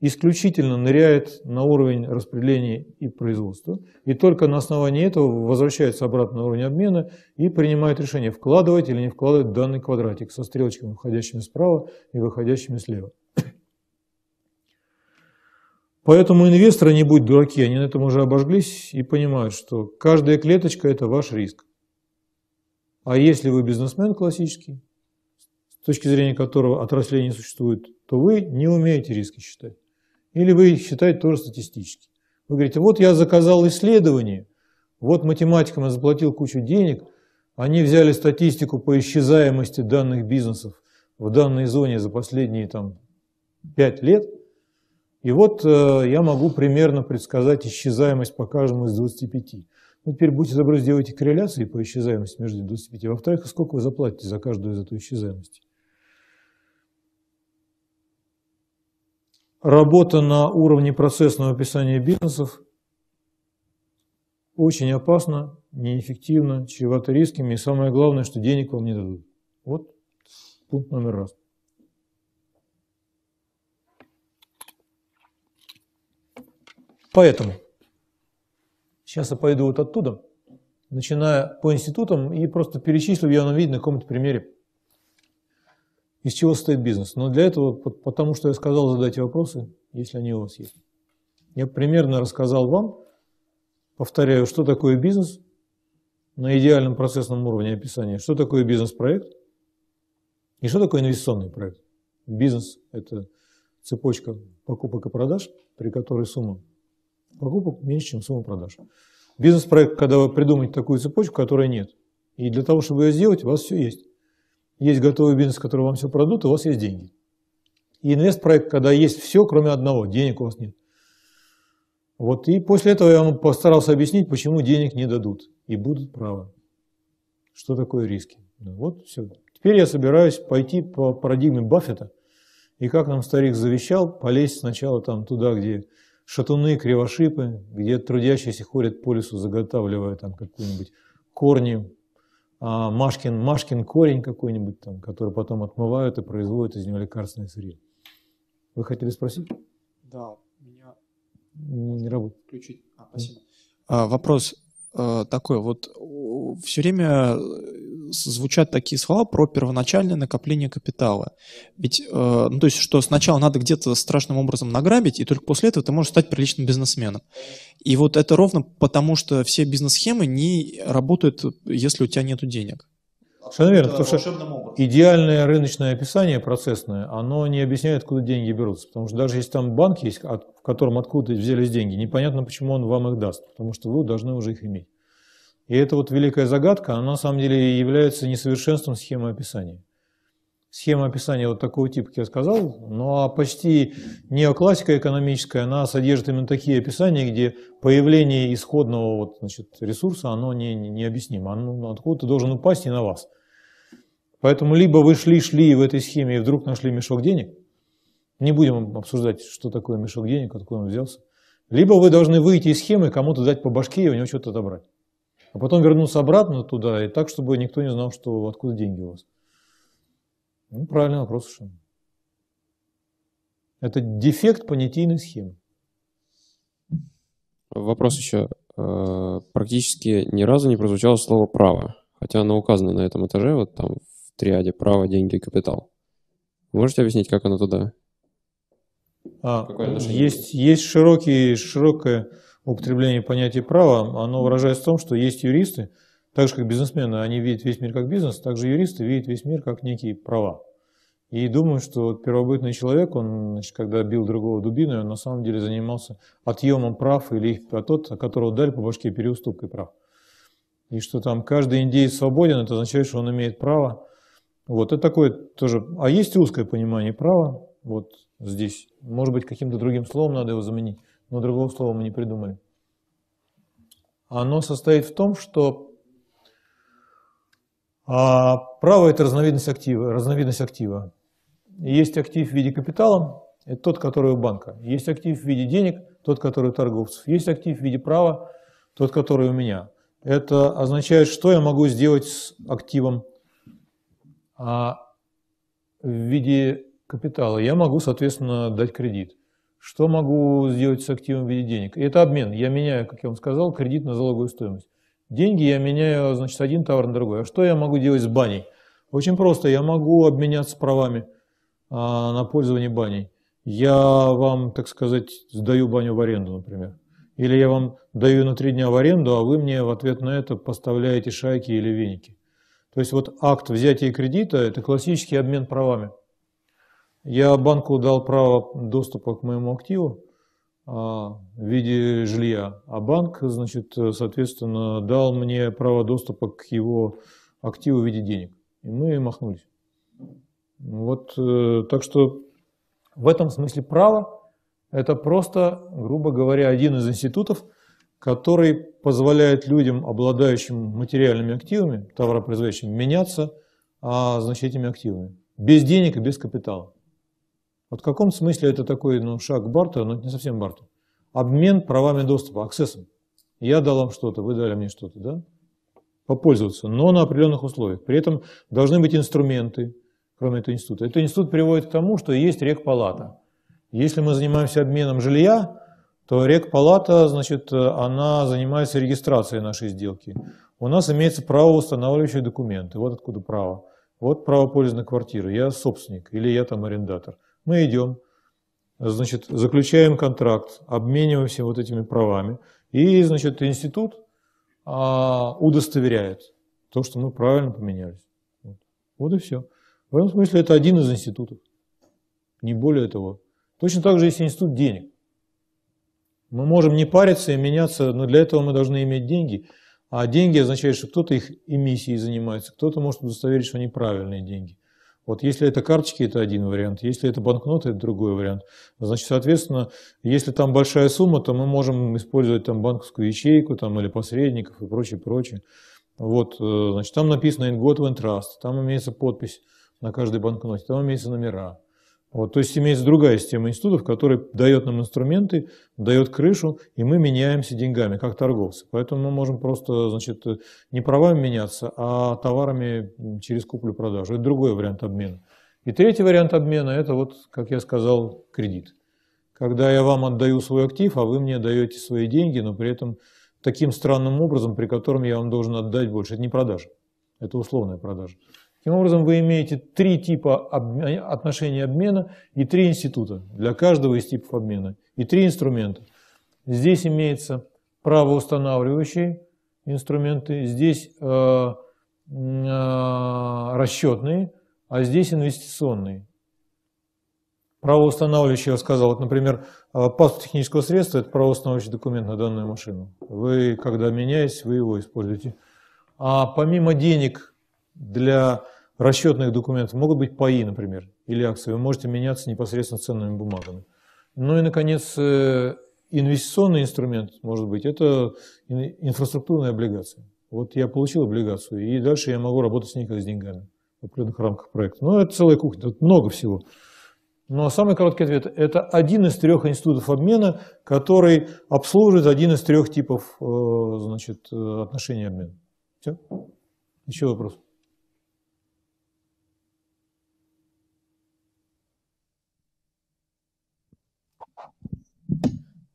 исключительно ныряет на уровень распределения и производства, и только на основании этого возвращается обратно на уровень обмена и принимает решение, вкладывать или не вкладывать данный квадратик со стрелочками, входящими справа и выходящими слева. Поэтому инвесторы не будь дураки, они на этом уже обожглись и понимают, что каждая клеточка – это ваш риск. А если вы бизнесмен классический, с точки зрения которого отраслей не существует, то вы не умеете риски считать. Или вы их считаете тоже статистически. Вы говорите, вот я заказал исследование, вот математикам я заплатил кучу денег, они взяли статистику по исчезаемости данных бизнесов в данной зоне за последние там, 5 лет – и вот э, я могу примерно предсказать исчезаемость по каждому из 25. Ну, теперь будьте добры, сделайте корреляции по исчезаемости между 25. Во-вторых, а сколько вы заплатите за каждую из этой исчезаемости? Работа на уровне процессного описания бизнесов очень опасна, неэффективна, чревата рисками, и самое главное, что денег вам не дадут. Вот пункт номер один. Поэтому сейчас я пойду вот оттуда, начиная по институтам и просто перечислю я вам видно, на каком-то примере, из чего состоит бизнес. Но для этого, потому что я сказал, задайте вопросы, если они у вас есть. Я примерно рассказал вам, повторяю, что такое бизнес на идеальном процессном уровне описания, что такое бизнес-проект и что такое инвестиционный проект. Бизнес – это цепочка покупок и продаж, при которой сумма покупок меньше, чем сумма продаж. Бизнес-проект, когда вы придумаете такую цепочку, которой нет. И для того, чтобы ее сделать, у вас все есть. Есть готовый бизнес, который вам все продут, и у вас есть деньги. И инвест-проект, когда есть все, кроме одного, денег у вас нет. Вот и после этого я вам постарался объяснить, почему денег не дадут. И будут правы. Что такое риски. Ну вот все. Теперь я собираюсь пойти по парадигме Баффета. И как нам старик завещал, полезть сначала там туда, где шатуны, кривошипы, где трудящиеся ходят по лесу, заготавливая там какую-нибудь корни, а Машкин, Машкин корень какой-нибудь там, который потом отмывают и производят из него лекарственное сырье. Вы хотели спросить? Да, меня не работает. Включить. А, спасибо. А, вопрос э, такой, вот все время э, звучат такие слова про первоначальное накопление капитала. Ведь, э, ну, то есть, что сначала надо где-то страшным образом награбить, и только после этого ты можешь стать приличным бизнесменом. И вот это ровно потому, что все бизнес-схемы не работают, если у тебя нет денег. Совершенно верно, потому что идеальное рыночное описание процессное, оно не объясняет, откуда деньги берутся. Потому что даже если там банк есть, от, в котором откуда взялись деньги, непонятно, почему он вам их даст, потому что вы должны уже их иметь. И эта вот великая загадка, она на самом деле является несовершенством схемы описания. Схема описания вот такого типа, как я сказал, ну а почти неоклассика экономическая, она содержит именно такие описания, где появление исходного вот, значит, ресурса, оно не, не, не объяснимо, оно ну, откуда-то должен упасть не на вас. Поэтому либо вы шли-шли в этой схеме и вдруг нашли мешок денег, не будем обсуждать, что такое мешок денег, откуда он взялся, либо вы должны выйти из схемы, кому-то дать по башке и у него что-то отобрать а потом вернулся обратно туда, и так, чтобы никто не знал, что, откуда деньги у вас. Ну, правильный вопрос совершенно. Это дефект понятийной схемы. Вопрос еще. Э, практически ни разу не прозвучало слово «право», хотя оно указано на этом этаже, вот там в триаде «право», «деньги», «капитал». Можете объяснить, как оно туда? А, есть есть широкие, широкая употребление понятия права, оно выражается в том, что есть юристы, так же как бизнесмены, они видят весь мир как бизнес, также юристы видят весь мир как некие права. И думаю, что вот первобытный человек, он, значит, когда бил другого дубиной, он на самом деле занимался отъемом прав или а тот, которого дали по башке переуступкой прав. И что там каждый индейец свободен, это означает, что он имеет право. Вот это такое тоже. А есть узкое понимание права, вот здесь. Может быть, каким-то другим словом надо его заменить но другого слова мы не придумали. Оно состоит в том, что а, право – это разновидность актива. Разновидность актива. Есть актив в виде капитала, это тот, который у банка. Есть актив в виде денег, тот, который у торговцев. Есть актив в виде права, тот, который у меня. Это означает, что я могу сделать с активом а, в виде капитала. Я могу, соответственно, дать кредит. Что могу сделать с активом в виде денег? И это обмен. Я меняю, как я вам сказал, кредит на залоговую стоимость. Деньги я меняю, значит, один товар на другой. А что я могу делать с баней? Очень просто. Я могу обменяться правами а, на пользование баней. Я вам, так сказать, сдаю баню в аренду, например. Или я вам даю на три дня в аренду, а вы мне в ответ на это поставляете шайки или веники. То есть вот акт взятия кредита – это классический обмен правами. Я банку дал право доступа к моему активу а, в виде жилья, а банк, значит, соответственно, дал мне право доступа к его активу в виде денег. И мы махнулись. Вот, э, так что в этом смысле право – это просто, грубо говоря, один из институтов, который позволяет людям, обладающим материальными активами, товаропроизводящим, меняться а, значит, этими активами. Без денег и без капитала. Вот в каком смысле это такой ну, шаг Барта, но не совсем Барта? Обмен правами доступа, аксессом. Я дал вам что-то, вы дали мне что-то, да? Попользоваться, но на определенных условиях. При этом должны быть инструменты, кроме этого института. Этот институт приводит к тому, что есть рекпалата. Если мы занимаемся обменом жилья, то рекпалата, значит, она занимается регистрацией нашей сделки. У нас имеется право устанавливающие документы. Вот откуда право. Вот право пользования квартиры. Я собственник или я там арендатор. Мы идем, значит, заключаем контракт, обмениваемся вот этими правами, и, значит, институт а, удостоверяет то, что мы правильно поменялись. Вот. вот и все. В этом смысле это один из институтов, не более того. Точно так же есть институт денег. Мы можем не париться и меняться, но для этого мы должны иметь деньги. А деньги означает, что кто-то их эмиссией занимается, кто-то может удостоверить, что они правильные деньги. Вот если это карточки, это один вариант, если это банкноты, это другой вариант. Значит, соответственно, если там большая сумма, то мы можем использовать там банковскую ячейку там, или посредников и прочее, прочее. Вот, э, значит, там написано «In God Trust», там имеется подпись на каждой банкноте, там имеются номера. Вот, то есть имеется другая система институтов, которая дает нам инструменты, дает крышу, и мы меняемся деньгами, как торговцы. Поэтому мы можем просто значит, не правами меняться, а товарами через куплю-продажу. Это другой вариант обмена. И третий вариант обмена – это, вот, как я сказал, кредит. Когда я вам отдаю свой актив, а вы мне даете свои деньги, но при этом таким странным образом, при котором я вам должен отдать больше. Это не продажа, это условная продажа. Таким образом, вы имеете три типа отношений обмена и три института для каждого из типов обмена, и три инструмента. Здесь имеется правоустанавливающие инструменты, здесь э, э расчетные, а здесь инвестиционные. Правоустанавливающий, я сказал, вот, например, э, паспорт технического средства – это правоустанавливающий документ на данную машину. Вы, когда меняетесь, вы его используете. А помимо денег для расчетных документов могут быть паи, например, или акции. Вы можете меняться непосредственно ценными бумагами. Ну и, наконец, э, инвестиционный инструмент, может быть, это инфраструктурная облигация. Вот я получил облигацию, и дальше я могу работать с ней как с деньгами в определенных рамках проекта. Но ну, это целая кухня, тут много всего. Но ну, а самый короткий ответ – это один из трех институтов обмена, который обслуживает один из трех типов э, значит, э, отношений обмена. Все? Еще вопрос?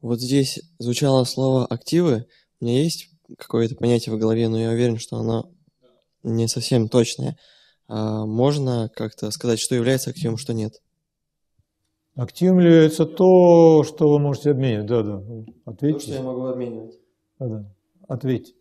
Вот здесь звучало слово «активы». У меня есть какое-то понятие в голове, но я уверен, что оно не совсем точное. А можно как-то сказать, что является активом, что нет? Активом является то, что вы можете обменять. Да, да. Ответьте. То, что я могу обменивать. Да, да. Ответьте.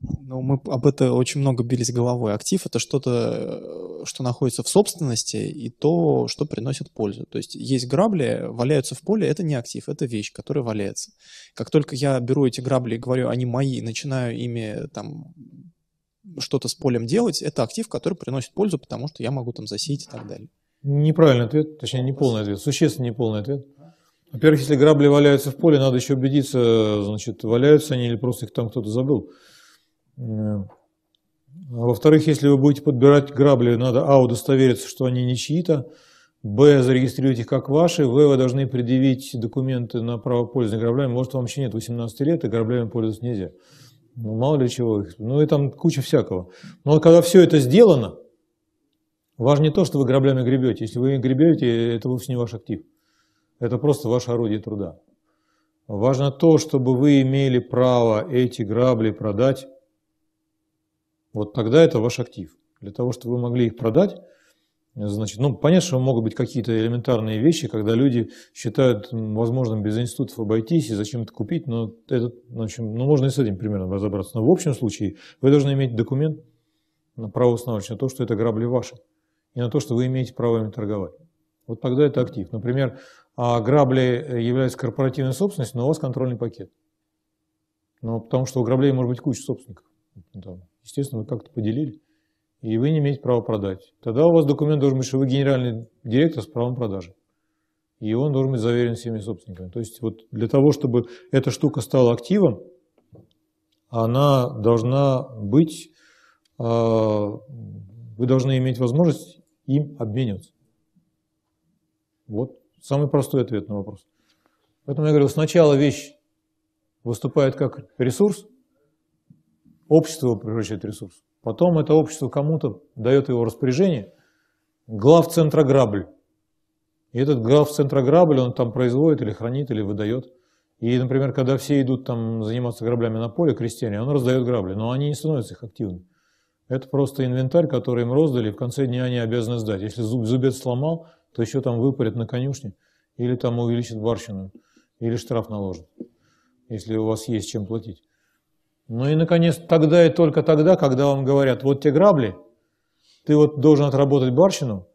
Ну, мы об это очень много бились головой. Актив – это что-то, э, что находится в собственности, и то, что приносит пользу. То есть есть грабли, валяются в поле – это не актив, это вещь, которая валяется. Как только я беру эти грабли и говорю, они мои, начинаю ими там что-то с полем делать, это актив, который приносит пользу, потому что я могу там засеять и так далее. Неправильный ответ, точнее, неполный ответ, существенно неполный ответ. Во-первых, если грабли валяются в поле, надо еще убедиться, значит, валяются они или просто их там кто-то забыл. А во-вторых, если вы будете подбирать грабли, надо а. удостовериться, что они не чьи-то, б. зарегистрировать их как ваши, в. вы должны предъявить документы на право пользования граблями, может, вам еще нет 18 лет, и граблями пользоваться нельзя. Ну, мало ли чего, ну и там куча всякого. Но когда все это сделано, важно не то, что вы граблями гребете. Если вы гребете, это вовсе не ваш актив. Это просто ваше орудие труда. Важно то, чтобы вы имели право эти грабли продать вот тогда это ваш актив. Для того, чтобы вы могли их продать, Значит, ну, понятно, что могут быть какие-то элементарные вещи, когда люди считают возможным без институтов обойтись и зачем то купить, но это, в общем, ну, можно и с этим примером разобраться. Но в общем случае вы должны иметь документ на право установочное, на то, что это грабли ваши, и на то, что вы имеете право ими торговать. Вот тогда это актив. Например, а грабли э, являются корпоративной собственностью, но у вас контрольный пакет. Но ну, потому что у граблей может быть куча собственников естественно, вы как-то поделили, и вы не имеете права продать. Тогда у вас документ должен быть, что вы генеральный директор с правом продажи. И он должен быть заверен всеми собственниками. То есть вот для того, чтобы эта штука стала активом, она должна быть, а, вы должны иметь возможность им обмениваться. Вот самый простой ответ на вопрос. Поэтому я говорю, сначала вещь выступает как ресурс, Общество превращает в ресурс. Потом это общество кому-то дает его распоряжение. Глав центра грабль. И этот глав центра грабль он там производит или хранит, или выдает. И, например, когда все идут там заниматься граблями на поле, крестьяне, он раздает грабли, но они не становятся их активными. Это просто инвентарь, который им роздали, и в конце дня они обязаны сдать. Если зуб, зубец сломал, то еще там выпарят на конюшне, или там увеличат барщину, или штраф наложат, если у вас есть чем платить. Ну и, наконец, тогда и только тогда, когда вам говорят, вот те грабли, ты вот должен отработать барщину,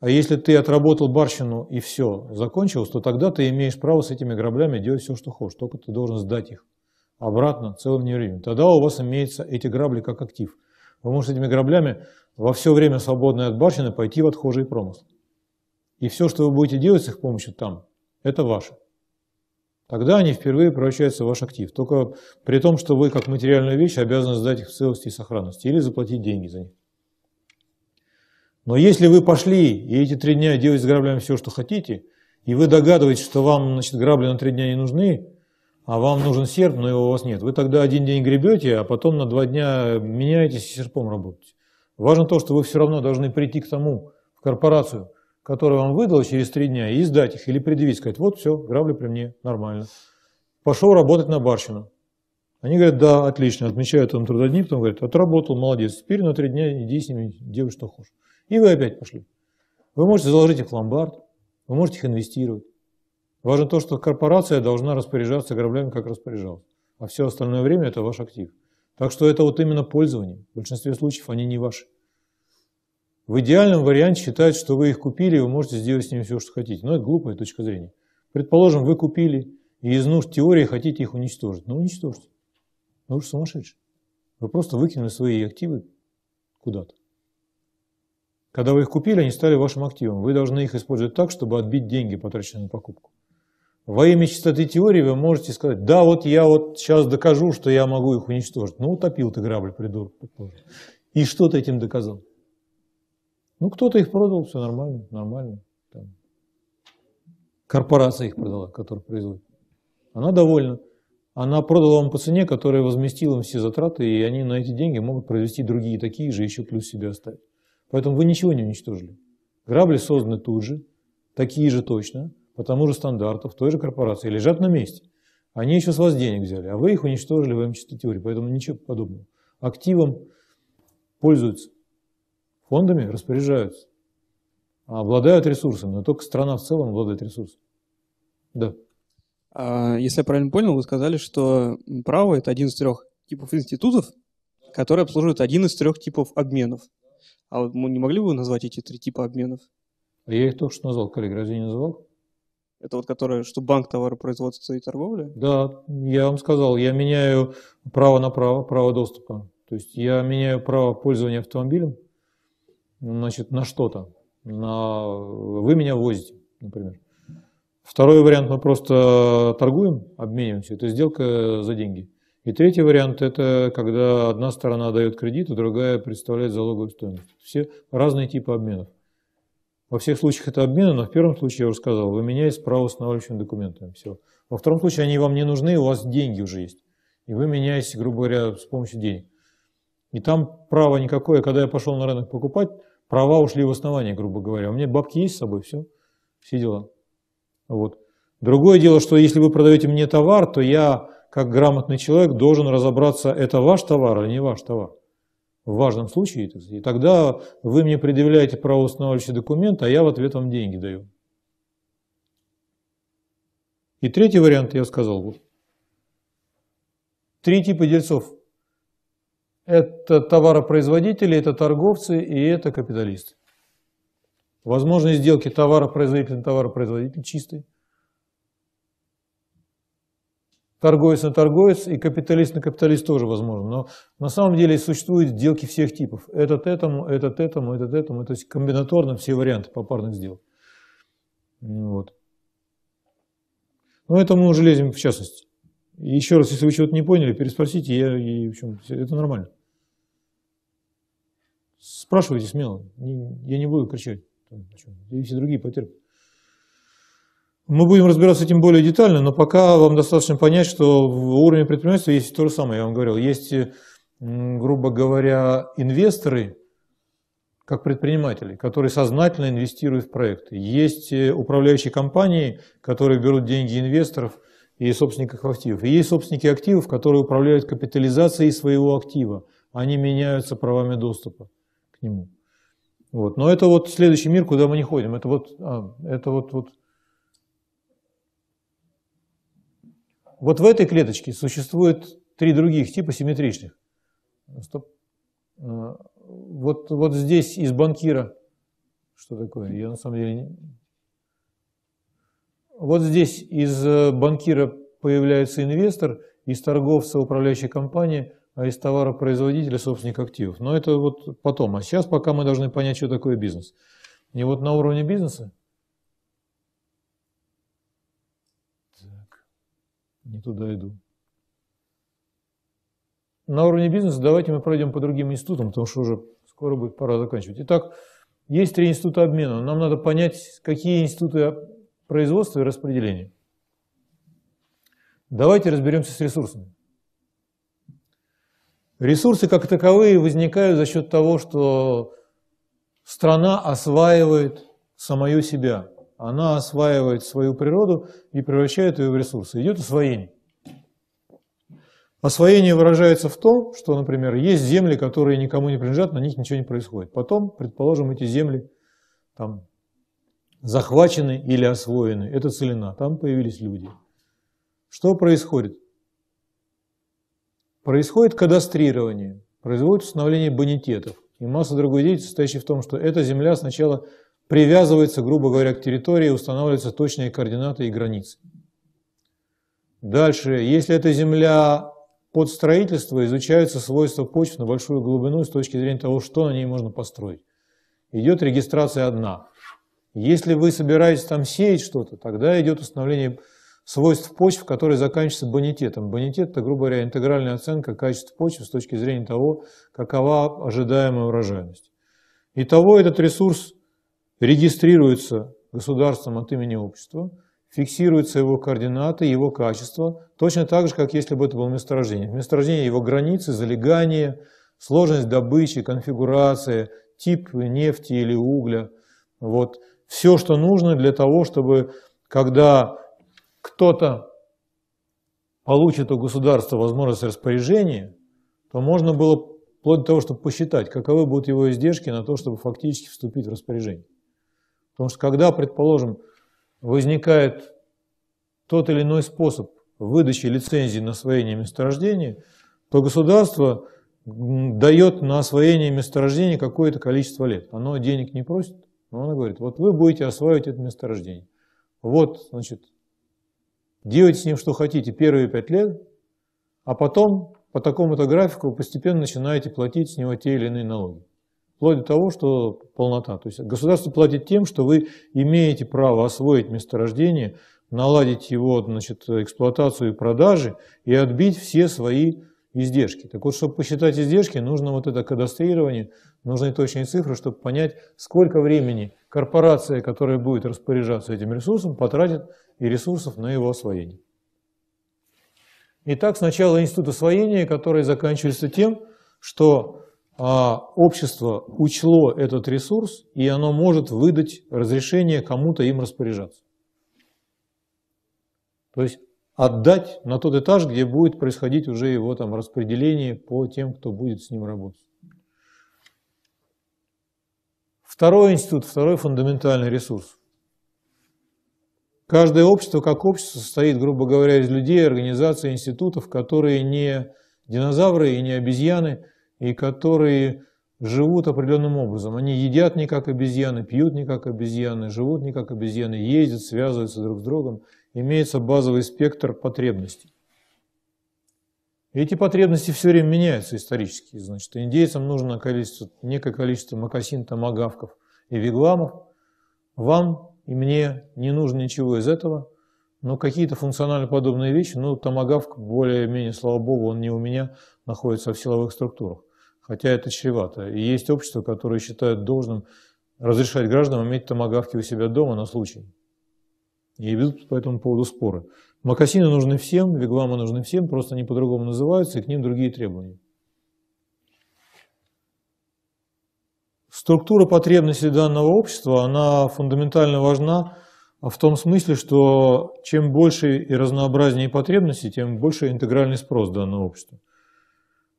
а если ты отработал барщину и все, закончилось, то тогда ты имеешь право с этими граблями делать все, что хочешь, только ты должен сдать их обратно целым невредимым. Тогда у вас имеются эти грабли как актив. Вы можете этими граблями во все время, свободное от барщины, пойти в отхожий промысл. И все, что вы будете делать с их помощью там, это ваше. Тогда они впервые превращаются в ваш актив. Только при том, что вы как материальную вещь обязаны сдать их в целости и сохранности или заплатить деньги за них. Но если вы пошли и эти три дня делаете с граблями все, что хотите, и вы догадываетесь, что вам значит, грабли на три дня не нужны, а вам нужен серп, но его у вас нет, вы тогда один день гребете, а потом на два дня меняетесь и серпом работаете. Важно то, что вы все равно должны прийти к тому, в корпорацию – которые он выдал через три дня, и издать их или предъявить, сказать, вот все, грабли при мне, нормально. Пошел работать на барщину. Они говорят, да, отлично, отмечают он трудодни, потом говорят, отработал, молодец, теперь на три дня иди с ними, делай что хочешь. И вы опять пошли. Вы можете заложить их в ломбард, вы можете их инвестировать. Важно то, что корпорация должна распоряжаться граблями, как распоряжалась. А все остальное время это ваш актив. Так что это вот именно пользование. В большинстве случаев они не ваши. В идеальном варианте считают, что вы их купили, и вы можете сделать с ними все, что хотите. Но это глупая точка зрения. Предположим, вы купили, и из нужд теории хотите их уничтожить. Ну, уничтожьте. Ну, вы же сумасшедшие. Вы просто выкинули свои активы куда-то. Когда вы их купили, они стали вашим активом. Вы должны их использовать так, чтобы отбить деньги, потраченные на покупку. Во имя чистоты теории вы можете сказать, да, вот я вот сейчас докажу, что я могу их уничтожить. Ну, утопил ты грабль, придурок. И что ты этим доказал? Ну, кто-то их продал, все нормально, нормально. Там. Корпорация их продала, которая производит. Она довольна. Она продала вам по цене, которая возместила им все затраты, и они на эти деньги могут произвести другие такие же, еще плюс себе оставить. Поэтому вы ничего не уничтожили. Грабли созданы тут же, такие же точно, по тому же стандарту, в той же корпорации, лежат на месте. Они еще с вас денег взяли, а вы их уничтожили в МЧТ-теории, эм поэтому ничего подобного. Активом пользуются. Фондами распоряжаются, а обладают ресурсами, но только страна в целом обладает ресурсами. Да. А, если я правильно понял, вы сказали, что право – это один из трех типов институтов, которые обслуживают один из трех типов обменов. А вот мы не могли бы вы назвать эти три типа обменов? А я их только что назвал, коллеги, разве не назвал? Это вот которое, что банк товаропроизводства и торговли? Да, я вам сказал, я меняю право на право, право доступа. То есть я меняю право пользования автомобилем, значит, на что-то. На... Вы меня возите, например. Второй вариант – мы просто торгуем, обмениваемся. Это сделка за деньги. И третий вариант – это когда одна сторона дает кредит, а другая представляет залоговую стоимость. Все разные типы обменов. Во всех случаях это обмены, но в первом случае я уже сказал, вы меняете право устанавливающими документами. Все. Во втором случае они вам не нужны, у вас деньги уже есть. И вы меняете, грубо говоря, с помощью денег. И там права никакое. А когда я пошел на рынок покупать, Права ушли в основание, грубо говоря. У меня бабки есть с собой, все, все дела. Вот. Другое дело, что если вы продаете мне товар, то я, как грамотный человек, должен разобраться, это ваш товар или не ваш товар. В важном случае. И тогда вы мне предъявляете правоустанавливающий документ, а я в ответ вам деньги даю. И третий вариант, я сказал, вот. Три типа дельцов это товаропроизводители, это торговцы и это капиталисты. Возможные сделки товаропроизводитель на товаропроизводитель чистые. Торговец на торговец и капиталист на капиталист тоже возможно. Но на самом деле существуют сделки всех типов. Этот этому, этот этому, этот этому. То есть комбинаторно все варианты попарных сделок. Вот. Но это мы уже лезем в частности. Еще раз, если вы чего-то не поняли, переспросите, я, и, в общем, это нормально. Спрашивайте смело, я не буду кричать, «А и все другие потерпят. Мы будем разбираться этим более детально, но пока вам достаточно понять, что в уровне предпринимательства есть то же самое, я вам говорил. Есть, э, грубо говоря, инвесторы, как предприниматели, которые сознательно инвестируют в проекты. Есть э, управляющие компании, которые берут деньги инвесторов и собственников активов. И есть собственники активов, которые управляют капитализацией своего актива. Они меняются правами доступа нему. Вот. Но это вот следующий мир, куда мы не ходим. Это вот, а, это вот, вот. Вот в этой клеточке существует три других типа симметричных. Стоп. А, вот, вот здесь из банкира, что такое, я на самом деле не... Вот здесь из э, банкира появляется инвестор, из торговца управляющая компания – а из товаропроизводителя собственник активов. Но это вот потом. А сейчас пока мы должны понять, что такое бизнес. И вот на уровне бизнеса, так, не туда иду. На уровне бизнеса давайте мы пройдем по другим институтам, потому что уже скоро будет пора заканчивать. Итак, есть три института обмена. Нам надо понять, какие институты производства и распределения. Давайте разберемся с ресурсами. Ресурсы как таковые возникают за счет того, что страна осваивает самую себя. Она осваивает свою природу и превращает ее в ресурсы. Идет освоение. Освоение выражается в том, что, например, есть земли, которые никому не принадлежат, на них ничего не происходит. Потом, предположим, эти земли там, захвачены или освоены. Это целина. Там появились люди. Что происходит? Происходит кадастрирование, производит установление бонитетов и масса другой деятельности, состоящей в том, что эта земля сначала привязывается, грубо говоря, к территории, устанавливаются точные координаты и границы. Дальше, если эта земля под строительство, изучаются свойства почв на большую глубину с точки зрения того, что на ней можно построить. Идет регистрация одна. Если вы собираетесь там сеять что-то, тогда идет установление свойств почв, которые заканчиваются бонитетом. Бонитет – это, грубо говоря, интегральная оценка качества почв с точки зрения того, какова ожидаемая урожайность. Итого этот ресурс регистрируется государством от имени общества, фиксируются его координаты, его качество, точно так же, как если бы это было месторождение. Месторождение, его границы, залегание, сложность добычи, конфигурация, тип нефти или угля. Вот. Все, что нужно для того, чтобы, когда кто-то получит у государства возможность распоряжения, то можно было вплоть до того, чтобы посчитать, каковы будут его издержки на то, чтобы фактически вступить в распоряжение. Потому что когда, предположим, возникает тот или иной способ выдачи лицензии на освоение месторождения, то государство дает на освоение месторождения какое-то количество лет. Оно денег не просит, но оно говорит, вот вы будете осваивать это месторождение. Вот, значит, делайте с ним что хотите первые пять лет, а потом по такому-то графику постепенно начинаете платить с него те или иные налоги. Вплоть до того, что полнота. То есть государство платит тем, что вы имеете право освоить месторождение, наладить его значит, эксплуатацию и продажи и отбить все свои издержки. Так вот, чтобы посчитать издержки, нужно вот это кадастрирование, нужны точные цифры, чтобы понять, сколько времени корпорация, которая будет распоряжаться этим ресурсом, потратит и ресурсов на его освоение. Итак, сначала институт освоения, который заканчивается тем, что а, общество учло этот ресурс, и оно может выдать разрешение кому-то им распоряжаться. То есть отдать на тот этаж, где будет происходить уже его там распределение по тем, кто будет с ним работать. Второй институт, второй фундаментальный ресурс Каждое общество, как общество, состоит, грубо говоря, из людей, организаций, институтов, которые не динозавры и не обезьяны, и которые живут определенным образом. Они едят не как обезьяны, пьют не как обезьяны, живут не как обезьяны, ездят, связываются друг с другом. Имеется базовый спектр потребностей. эти потребности все время меняются исторически. Значит, индейцам нужно количество, некое количество макасин, тамагавков и вигламов. Вам и мне не нужно ничего из этого, но какие-то функционально подобные вещи, ну, томогавк, более-менее, слава богу, он не у меня, находится в силовых структурах, хотя это чревато. И есть общество, которое считает должным разрешать гражданам иметь томогавки у себя дома на случай. И ведут по этому поводу споры. Макасины нужны всем, вигвамы нужны всем, просто они по-другому называются, и к ним другие требования. Структура потребностей данного общества, она фундаментально важна в том смысле, что чем больше и разнообразнее потребности, тем больше интегральный спрос данного общества.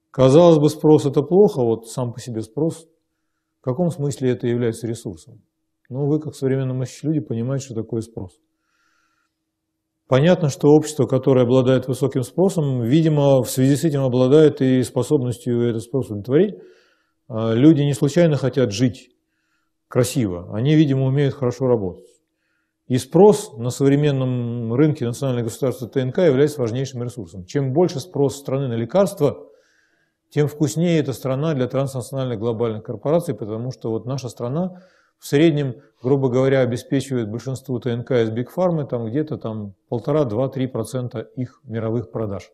Казалось бы, спрос это плохо, вот сам по себе спрос, в каком смысле это является ресурсом? Ну, вы, как современные мыслящие люди, понимаете, что такое спрос. Понятно, что общество, которое обладает высоким спросом, видимо, в связи с этим обладает и способностью этот спрос удовлетворить, а люди не случайно хотят жить красиво, они, видимо, умеют хорошо работать. И спрос на современном рынке национального государства ТНК является важнейшим ресурсом. Чем больше спрос страны на лекарства, тем вкуснее эта страна для транснациональных глобальных корпораций, потому что вот наша страна в среднем, грубо говоря, обеспечивает большинству ТНК из Бигфармы там где-то там полтора, два, три процента их мировых продаж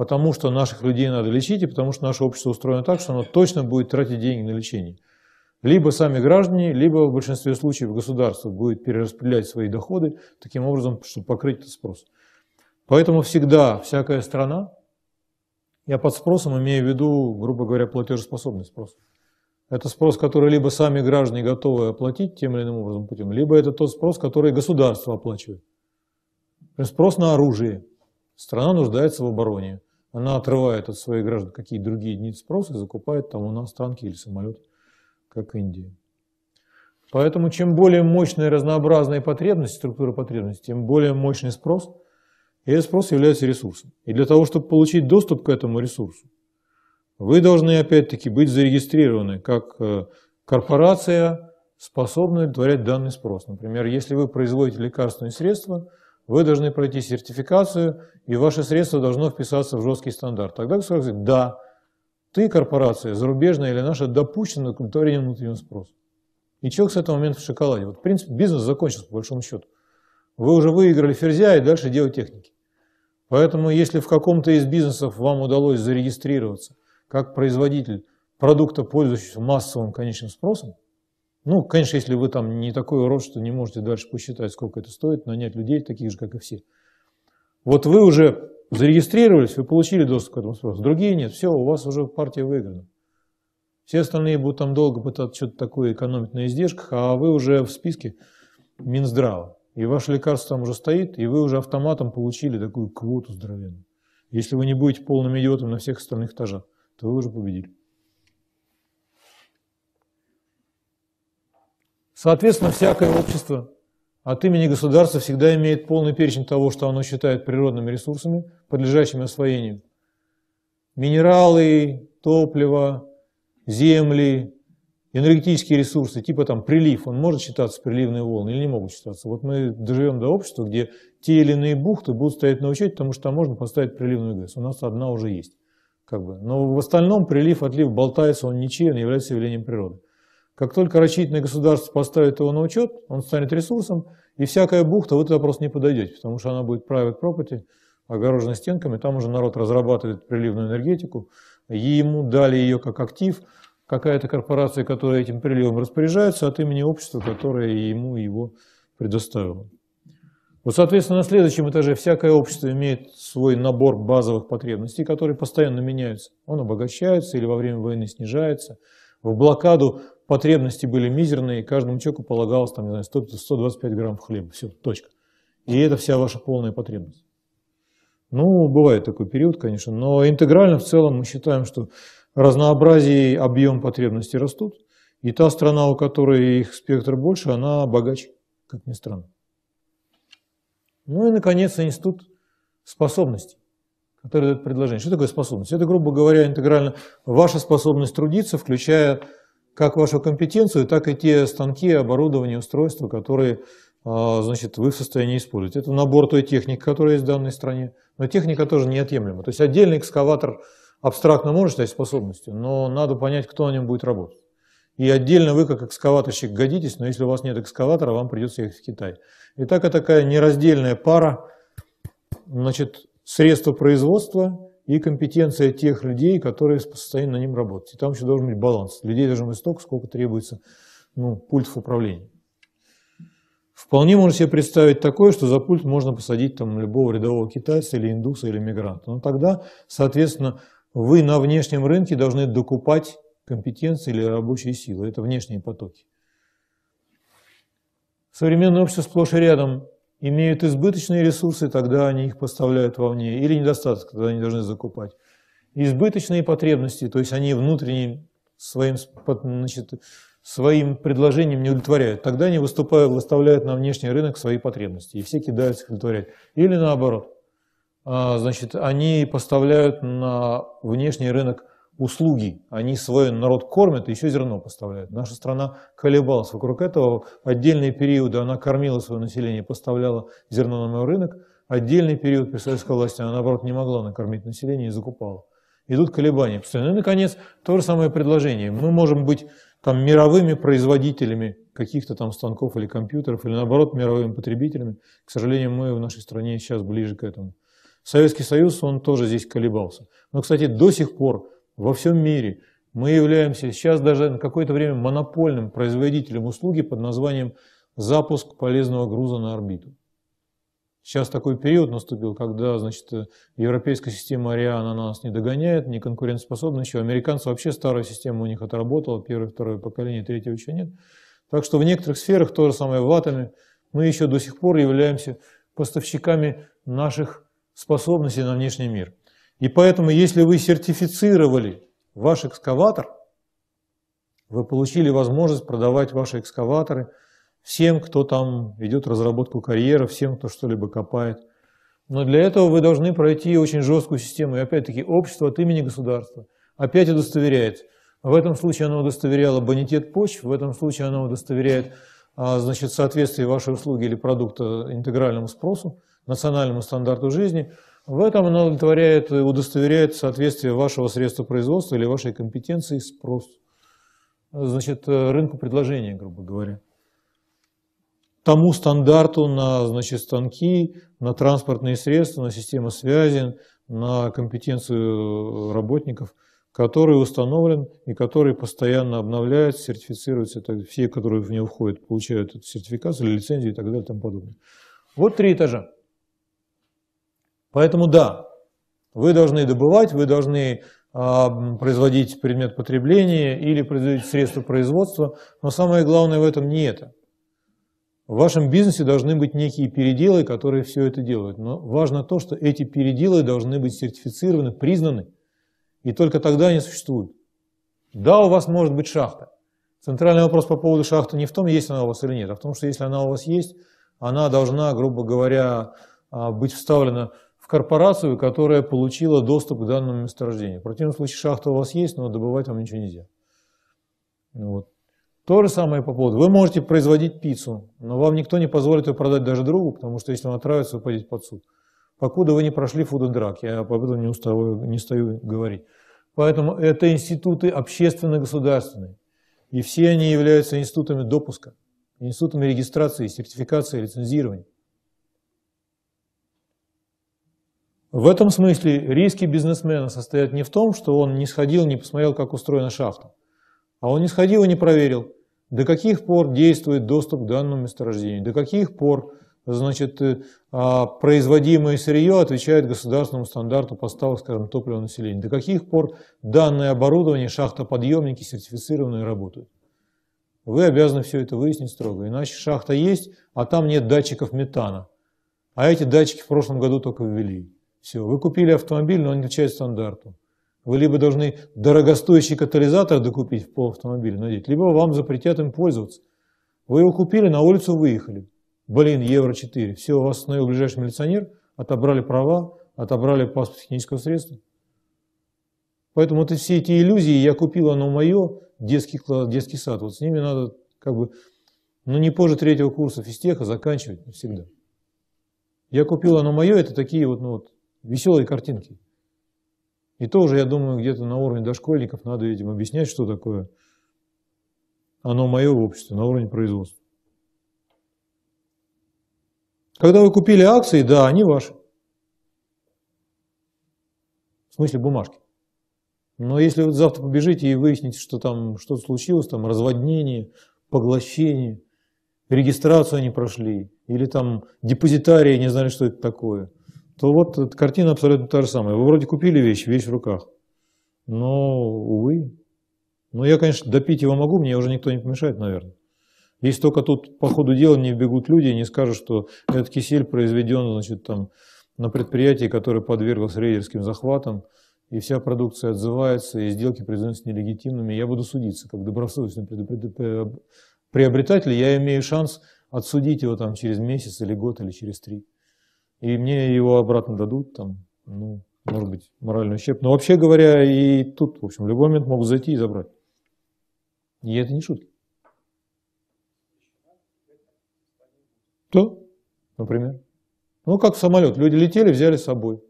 потому что наших людей надо лечить, и потому что наше общество устроено так, что оно точно будет тратить деньги на лечение. Либо сами граждане, либо в большинстве случаев государство будет перераспределять свои доходы таким образом, чтобы покрыть этот спрос. Поэтому всегда всякая страна, я под спросом имею в виду, грубо говоря, платежеспособный спрос. Это спрос, который либо сами граждане готовы оплатить тем или иным образом путем, либо это тот спрос, который государство оплачивает. Спрос на оружие. Страна нуждается в обороне она отрывает от своих граждан какие другие дни спроса и закупает там у нас танки или самолет, как Индия. Поэтому чем более мощная разнообразная потребность, структура потребностей, тем более мощный спрос, и этот спрос является ресурсом. И для того, чтобы получить доступ к этому ресурсу, вы должны опять-таки быть зарегистрированы как э, корпорация, способная удовлетворять данный спрос. Например, если вы производите лекарственные средства – вы должны пройти сертификацию, и ваше средство должно вписаться в жесткий стандарт. Тогда государство говорит, да, ты, корпорация, зарубежная или наша, допущена к удовлетворению внутреннего спроса. И человек с этого момента в шоколаде. Вот, в принципе, бизнес закончился, по большому счету. Вы уже выиграли ферзя и дальше дело техники. Поэтому, если в каком-то из бизнесов вам удалось зарегистрироваться как производитель продукта, пользующегося массовым конечным спросом, ну, конечно, если вы там не такой урод, что не можете дальше посчитать, сколько это стоит, нанять людей таких же, как и все. Вот вы уже зарегистрировались, вы получили доступ к этому спросу, другие нет, все, у вас уже партия выиграна. Все остальные будут там долго пытаться что-то такое экономить на издержках, а вы уже в списке Минздрава. И ваше лекарство там уже стоит, и вы уже автоматом получили такую квоту здоровенную. Если вы не будете полным идиотом на всех остальных этажах, то вы уже победили. Соответственно, всякое общество от имени государства всегда имеет полный перечень того, что оно считает природными ресурсами, подлежащими освоению. Минералы, топливо, земли, энергетические ресурсы, типа там прилив, он может считаться приливной волной или не могут считаться. Вот мы доживем до общества, где те или иные бухты будут стоять на учете, потому что там можно поставить приливную ГЭС. У нас одна уже есть. Как бы. Но в остальном прилив, отлив болтается, он ничей, он является явлением природы. Как только рачительное государство поставит его на учет, он станет ресурсом, и всякая бухта, вы туда просто не подойдете, потому что она будет private property, огорожена стенками, там уже народ разрабатывает приливную энергетику, и ему дали ее как актив, какая-то корпорация, которая этим приливом распоряжается, от имени общества, которое ему его предоставило. Вот, соответственно, на следующем этаже всякое общество имеет свой набор базовых потребностей, которые постоянно меняются. Он обогащается или во время войны снижается. В блокаду потребности были мизерные, и каждому человеку полагалось, там, не знаю, 100, 125 грамм хлеба, все, точка. И это вся ваша полная потребность. Ну, бывает такой период, конечно, но интегрально в целом мы считаем, что разнообразие и объем потребностей растут, и та страна, у которой их спектр больше, она богаче, как ни странно. Ну и, наконец, институт способностей, который дает предложение. Что такое способность? Это, грубо говоря, интегрально ваша способность трудиться, включая как вашу компетенцию, так и те станки, оборудование, устройства, которые а, значит, вы в состоянии использовать. Это набор той техники, которая есть в данной стране, но техника тоже неотъемлема. То есть отдельный экскаватор абстрактно может стать способностью, но надо понять, кто на нем будет работать. И отдельно вы как экскаваторщик годитесь, но если у вас нет экскаватора, вам придется ехать в Китай. И так такая нераздельная пара значит, средства производства – и компетенция тех людей, которые состоят на ним работать. И там еще должен быть баланс. Людей должно быть столько, сколько требуется ну, пультов управления. Вполне можно себе представить такое, что за пульт можно посадить там любого рядового китайца или индуса или мигранта. Но тогда, соответственно, вы на внешнем рынке должны докупать компетенции или рабочие силы. Это внешние потоки. Современное общество сплошь и рядом имеют избыточные ресурсы, тогда они их поставляют вовне, или недостаток, тогда они должны закупать. Избыточные потребности, то есть они внутренним своим, значит, своим предложением не удовлетворяют, тогда они выступают, выставляют на внешний рынок свои потребности, и все кидаются их удовлетворять. Или наоборот, а, значит, они поставляют на внешний рынок услуги. Они свой народ кормят и еще зерно поставляют. Наша страна колебалась вокруг этого. Отдельные периоды она кормила свое население, поставляла зерно на рынок. Отдельный период при советской власти она, наоборот, не могла накормить население и закупала. Идут колебания. Ну и, наконец, то же самое предложение. Мы можем быть там мировыми производителями каких-то там станков или компьютеров, или наоборот мировыми потребителями. К сожалению, мы в нашей стране сейчас ближе к этому. Советский Союз, он тоже здесь колебался. Но, кстати, до сих пор во всем мире. Мы являемся сейчас даже на какое-то время монопольным производителем услуги под названием «запуск полезного груза на орбиту». Сейчас такой период наступил, когда значит, европейская система Ариана нас не догоняет, не конкурентоспособна еще. Американцы вообще старая система у них отработала, первое, второе поколение, третьего еще нет. Так что в некоторых сферах, то же самое в атоме, мы еще до сих пор являемся поставщиками наших способностей на внешний мир. И поэтому, если вы сертифицировали ваш экскаватор, вы получили возможность продавать ваши экскаваторы всем, кто там ведет разработку карьера, всем, кто что-либо копает. Но для этого вы должны пройти очень жесткую систему. И опять-таки общество от имени государства опять удостоверяет. В этом случае оно удостоверяло бонитет почв, в этом случае оно удостоверяет а, значит, соответствие вашей услуги или продукта интегральному спросу, национальному стандарту жизни – в этом она удовлетворяет, удостоверяет соответствие вашего средства производства или вашей компетенции спрос. Значит, э, рынку предложения, грубо говоря. Тому стандарту на значит, станки, на транспортные средства, на систему связи, на компетенцию э, работников, который установлен и который постоянно обновляется, сертифицируется, так, все, которые в него входят, получают сертификацию или лицензию и так далее и тому подобное. Вот три этажа. Поэтому да, вы должны добывать, вы должны а, производить предмет потребления или производить средства производства, но самое главное в этом не это. В вашем бизнесе должны быть некие переделы, которые все это делают. Но важно то, что эти переделы должны быть сертифицированы, признаны, и только тогда они существуют. Да, у вас может быть шахта. Центральный вопрос по поводу шахты не в том, есть она у вас или нет, а в том, что если она у вас есть, она должна, грубо говоря, а, быть вставлена корпорацию, которая получила доступ к данному месторождению. В противном случае шахта у вас есть, но добывать вам ничего нельзя. Ну вот. То же самое по поводу. Вы можете производить пиццу, но вам никто не позволит ее продать даже другу, потому что если он отравится, вы пойдете под суд. Покуда вы не прошли фудодрак, я об этом не, устаю, не стою говорить. Поэтому это институты общественно-государственные. И все они являются институтами допуска, институтами регистрации, сертификации, лицензирования. В этом смысле риски бизнесмена состоят не в том, что он не сходил, не посмотрел, как устроена шахта, а он не сходил и не проверил, до каких пор действует доступ к данному месторождению, до каких пор значит, э, а, производимое сырье отвечает государственному стандарту поставок, скажем, топлива населения, до каких пор данное оборудование, шахтоподъемники сертифицированные работают. Вы обязаны все это выяснить строго, иначе шахта есть, а там нет датчиков метана, а эти датчики в прошлом году только ввели. Все, вы купили автомобиль, но он не отвечает стандарту. Вы либо должны дорогостоящий катализатор докупить в пол автомобиля надеть, либо вам запретят им пользоваться. Вы его купили, на улицу выехали. Блин, евро 4. Все, у вас остановил ближайший милиционер, отобрали права, отобрали паспорт технического средства. Поэтому это все эти иллюзии, я купил, оно мое, детский, класс, детский сад, вот с ними надо как бы, ну не позже третьего курса физтеха заканчивать навсегда. Я купил, оно мое, это такие вот, ну вот, веселые картинки. И тоже, я думаю, где-то на уровне дошкольников надо этим объяснять, что такое оно мое в обществе, на уровне производства. Когда вы купили акции, да, они ваши. В смысле бумажки. Но если вы завтра побежите и выясните, что там что-то случилось, там разводнение, поглощение, регистрацию они прошли, или там депозитарии не знали, что это такое – то вот картина абсолютно та же самая. Вы вроде купили вещь, вещь в руках, но, увы. Ну, я, конечно, допить его могу, мне уже никто не помешает, наверное. Если только тут по ходу дела не бегут люди и не скажут, что этот кисель произведен, значит, там, на предприятии, которое подверглось рейдерским захватам, и вся продукция отзывается, и сделки признаются нелегитимными, я буду судиться. Как добросовестный э, приобретатель, я имею шанс отсудить его там через месяц или год или через три и мне его обратно дадут, там, ну, может быть, моральный ущерб. Но вообще говоря, и тут, в общем, в любой момент могут зайти и забрать. И это не шутки. Да, например. Ну, как самолет. Люди летели, взяли с собой.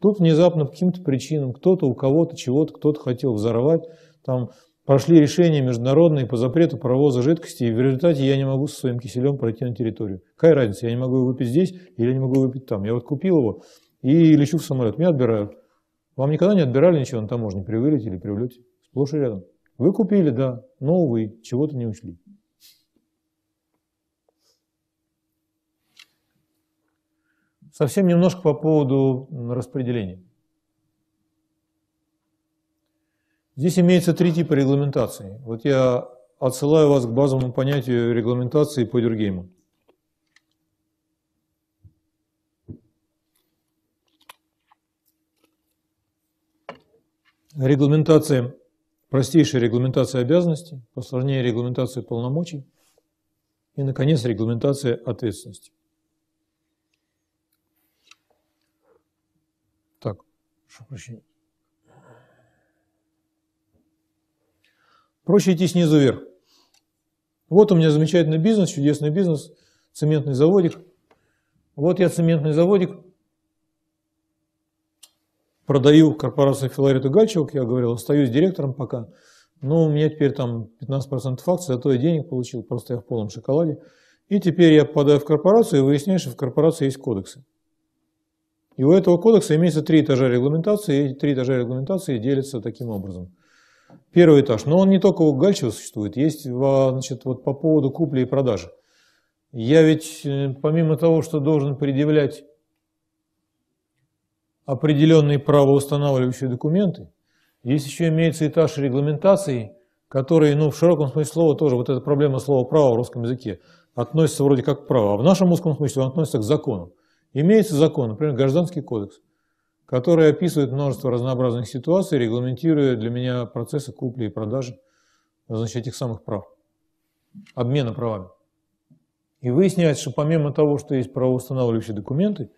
Тут внезапно по каким-то причинам кто-то у кого-то чего-то, кто-то хотел взорвать, там прошли решения международные по запрету провоза жидкости, и в результате я не могу со своим киселем пройти на территорию. Какая разница, я не могу его выпить здесь или я не могу выпить там. Я вот купил его и лечу в самолет, меня отбирают. Вам никогда не отбирали ничего на таможне при вылете или при влете? Сплошь и рядом. Вы купили, да, но, увы, чего-то не учли. Совсем немножко по поводу распределения. Здесь имеется три типа регламентации. Вот я отсылаю вас к базовому понятию регламентации по Дюргейму. Регламентация, простейшая регламентация обязанностей, посложнее регламентация полномочий и, наконец, регламентация ответственности. Так, прошу прощения. Проще идти снизу вверх. Вот у меня замечательный бизнес, чудесный бизнес, цементный заводик. Вот я цементный заводик, продаю корпорации Филарету Гальчевок, я говорил, остаюсь директором пока. Но у меня теперь там 15% акций, зато я денег получил, просто я в полном шоколаде. И теперь я попадаю в корпорацию и выясняю, что в корпорации есть кодексы. И у этого кодекса имеется три этажа регламентации, и эти три этажа регламентации делятся таким образом. Первый этаж. Но он не только у Гальчева существует, есть значит, вот по поводу купли и продажи. Я ведь э, помимо того, что должен предъявлять определенные правоустанавливающие документы, есть еще имеется этаж регламентации, который, ну, в широком смысле слова тоже, вот эта проблема слова «право» в русском языке относится вроде как к праву, а в нашем узком смысле он относится к закону. Имеется закон, например, Гражданский кодекс которые описывают множество разнообразных ситуаций, регламентируя для меня процессы купли и продажи, значит, этих самых прав, обмена правами. И выясняется, что помимо того, что есть правоустанавливающие документы,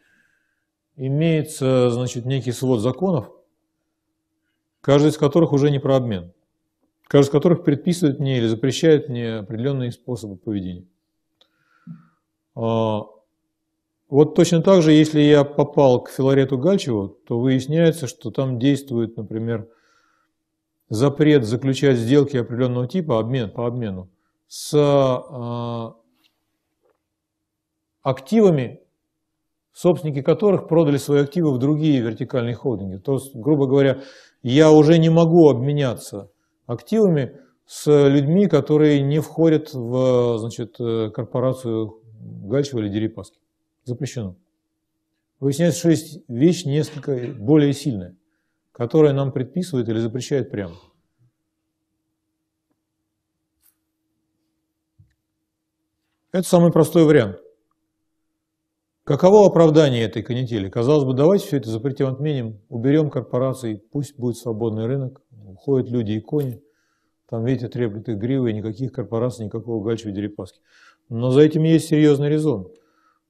имеется, значит, некий свод законов, каждый из которых уже не про обмен, каждый из которых предписывает мне или запрещает мне определенные способы поведения. А, вот точно так же, если я попал к Филарету Гальчеву, то выясняется, что там действует, например, запрет заключать сделки определенного типа обмен, по обмену с э, активами, собственники которых продали свои активы в другие вертикальные холдинги. То есть, грубо говоря, я уже не могу обменяться активами с людьми, которые не входят в значит, э, корпорацию Гальчева или Дерипаски запрещено. Выясняется, что есть вещь несколько более сильная, которая нам предписывает или запрещает прямо. Это самый простой вариант. Каково оправдание этой канители? Казалось бы, давайте все это запретим, отменим, уберем корпорации, пусть будет свободный рынок, уходят люди и кони, там ветер треплет их гривы, никаких корпораций, никакого гальчевой дерипаски. Но за этим есть серьезный резон.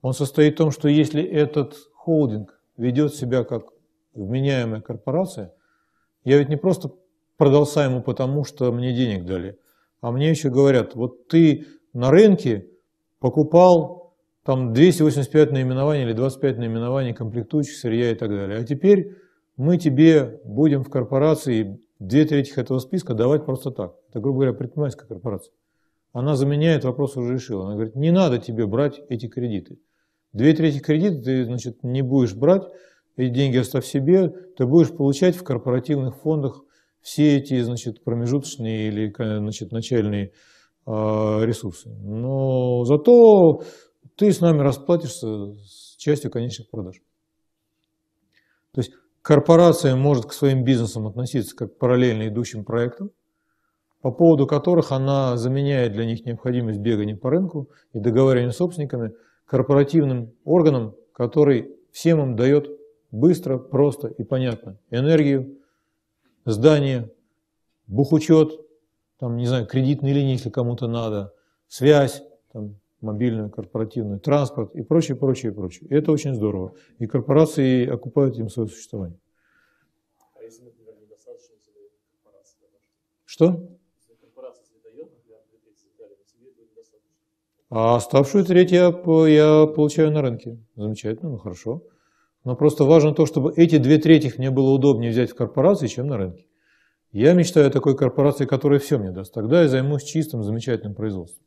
Он состоит в том, что если этот холдинг ведет себя как вменяемая корпорация, я ведь не просто продался ему потому, что мне денег дали, а мне еще говорят, вот ты на рынке покупал там 285 наименований или 25 наименований комплектующих сырья и так далее, а теперь мы тебе будем в корпорации две трети этого списка давать просто так. Это, грубо говоря, предпринимательская корпорация. Она заменяет, вопрос уже решила. Она говорит, не надо тебе брать эти кредиты. Две трети кредита ты значит, не будешь брать, эти деньги оставь себе, ты будешь получать в корпоративных фондах все эти значит, промежуточные или значит, начальные а, ресурсы. Но зато ты с нами расплатишься с частью конечных продаж. То есть корпорация может к своим бизнесам относиться как к параллельно идущим проектам, по поводу которых она заменяет для них необходимость бегания по рынку и договаривания с собственниками – корпоративным органом, который всем им дает быстро, просто и понятно энергию, здание, бухучет, там, не знаю, кредитные линии, если кому-то надо, связь, там, мобильную, корпоративную, транспорт и прочее, прочее, прочее. И это очень здорово. И корпорации окупают им свое существование. А если, например, недостаточно корпорации? Что? А оставшую треть я, я получаю на рынке. Замечательно, ну хорошо. Но просто важно то, чтобы эти две трети мне было удобнее взять в корпорации, чем на рынке. Я мечтаю о такой корпорации, которая все мне даст. Тогда я займусь чистым, замечательным производством.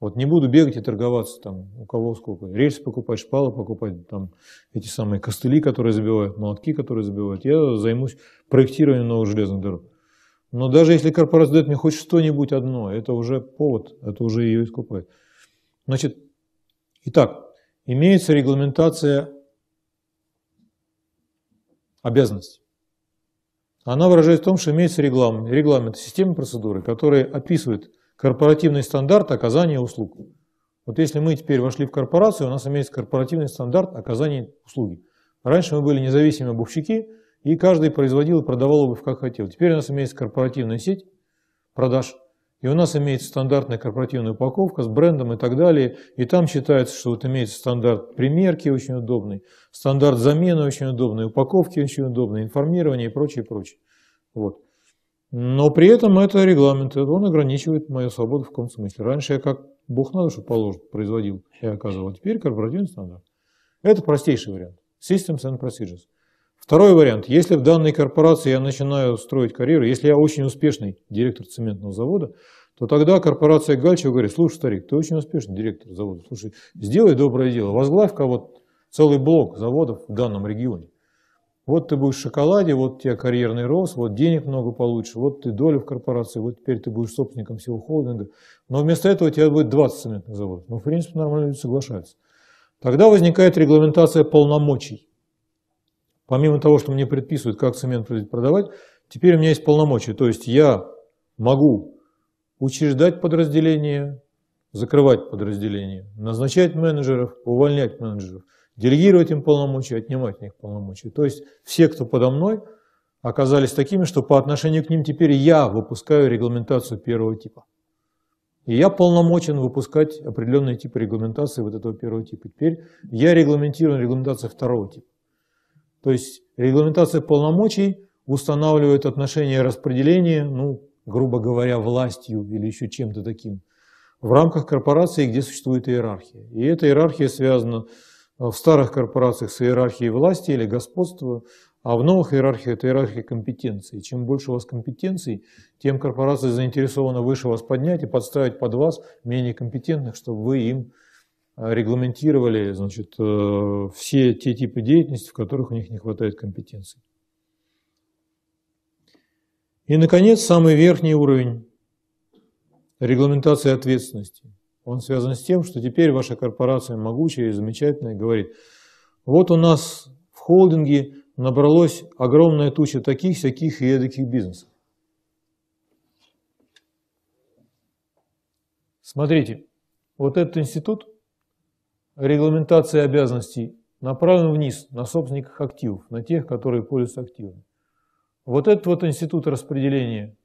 Вот не буду бегать и торговаться там, у кого сколько. Рельсы покупать, шпалы покупать, там эти самые костыли, которые забивают, молотки, которые забивают. Я займусь проектированием новых железных дорог. Но даже если корпорация дает мне хоть что-нибудь одно, это уже повод, это уже ее искупает. Значит, итак, имеется регламентация обязанностей. Она выражается в том, что имеется регламент, регламент системы процедуры, которые описывают корпоративный стандарт оказания услуг. Вот если мы теперь вошли в корпорацию, у нас имеется корпоративный стандарт оказания услуги. Раньше мы были независимые обувщики, и каждый производил и продавал обувь как хотел. Теперь у нас имеется корпоративная сеть продаж, и у нас имеется стандартная корпоративная упаковка с брендом и так далее. И там считается, что вот имеется стандарт примерки очень удобный, стандарт замены очень удобный, упаковки очень удобные, информирование и прочее, прочее. Вот. Но при этом это регламент, он ограничивает мою свободу в каком смысле. Раньше я как бог на душу положил, производил и оказывал. А теперь корпоративный стандарт. Это простейший вариант. Systems and Procedures. Второй вариант. Если в данной корпорации я начинаю строить карьеру, если я очень успешный директор цементного завода, то тогда корпорация Гальчева говорит, слушай, старик, ты очень успешный директор завода, слушай, сделай доброе дело, возглавь кого-то целый блок заводов в данном регионе. Вот ты будешь в шоколаде, вот у тебя карьерный рост, вот денег много получишь, вот ты доля в корпорации, вот теперь ты будешь собственником всего холдинга. Но вместо этого у тебя будет 20 цементных заводов. Ну, в принципе, нормально люди соглашаются. Тогда возникает регламентация полномочий помимо того, что мне предписывают, как цемент продавать, теперь у меня есть полномочия. То есть я могу учреждать подразделения, закрывать подразделения, назначать менеджеров, увольнять менеджеров, делегировать им полномочия, отнимать у них полномочия. То есть все, кто подо мной, оказались такими, что по отношению к ним теперь я выпускаю регламентацию первого типа. И я полномочен выпускать определенные типы регламентации вот этого первого типа. Теперь я регламентирую регламентацию второго типа. То есть регламентация полномочий устанавливает отношения распределения, ну, грубо говоря, властью или еще чем-то таким, в рамках корпорации, где существует иерархия. И эта иерархия связана э, в старых корпорациях с иерархией власти или господства, а в новых иерархиях это иерархия компетенции. Чем больше у вас компетенций, тем корпорация заинтересована выше вас поднять и подставить под вас менее компетентных, чтобы вы им а, регламентировали значит, э, все те типы деятельности, в которых у них не хватает компетенций. И, наконец, самый верхний уровень регламентации ответственности. Он связан с тем, что теперь ваша корпорация могучая и замечательная говорит, вот у нас в холдинге набралось огромная туча таких, всяких и эдаких бизнесов. Смотрите, вот этот институт – регламентации обязанностей направлен вниз, на собственниках активов, на тех, которые пользуются активами. Вот этот вот институт распределения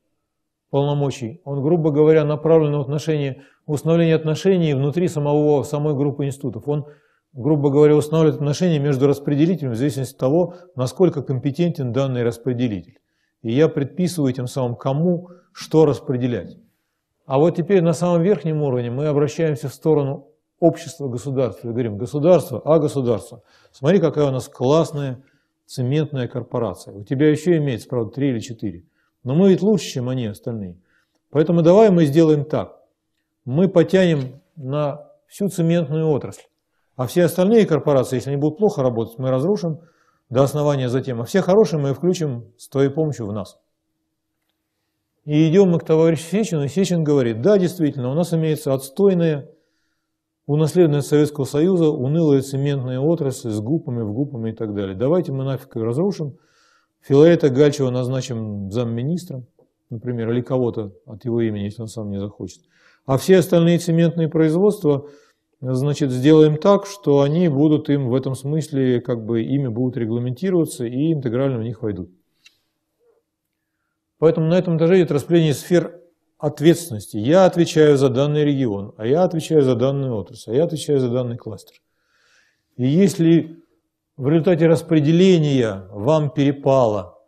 полномочий, он, грубо говоря, направлен на отношении установление отношений внутри самого, самой группы институтов. Он, грубо говоря, устанавливает отношения между распределителем в зависимости от того, насколько компетентен данный распределитель. И я предписываю тем самым, кому что распределять. А вот теперь на самом верхнем уровне мы обращаемся в сторону общество государства. И говорим государство, а государство. Смотри, какая у нас классная цементная корпорация. У тебя еще имеется, правда, три или четыре. Но мы ведь лучше, чем они остальные. Поэтому давай мы сделаем так. Мы потянем на всю цементную отрасль. А все остальные корпорации, если они будут плохо работать, мы разрушим до основания затем. А все хорошие мы включим с твоей помощью в нас. И идем мы к товарищу Сечину, и Сечин говорит, да, действительно, у нас имеется отстойная у Советского Союза унылая цементная отрасль с гупами, в гупами и так далее. Давайте мы нафиг ее разрушим, Филарета Гальчева назначим замминистром, например, или кого-то от его имени, если он сам не захочет. А все остальные цементные производства, значит, сделаем так, что они будут им в этом смысле, как бы ими будут регламентироваться и интегрально в них войдут. Поэтому на этом этаже идет распление сфер ответственности. Я отвечаю за данный регион, а я отвечаю за данную отрасль, а я отвечаю за данный кластер. И если в результате распределения вам перепало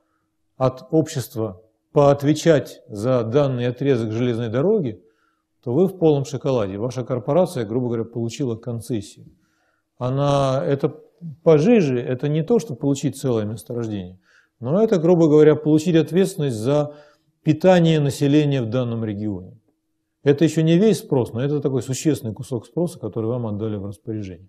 от общества поотвечать за данный отрезок железной дороги, то вы в полном шоколаде. Ваша корпорация, грубо говоря, получила концессию. Она это пожиже, это не то, чтобы получить целое месторождение, но это, грубо говоря, получить ответственность за питание населения в данном регионе. Это еще не весь спрос, но это такой существенный кусок спроса, который вам отдали в распоряжение.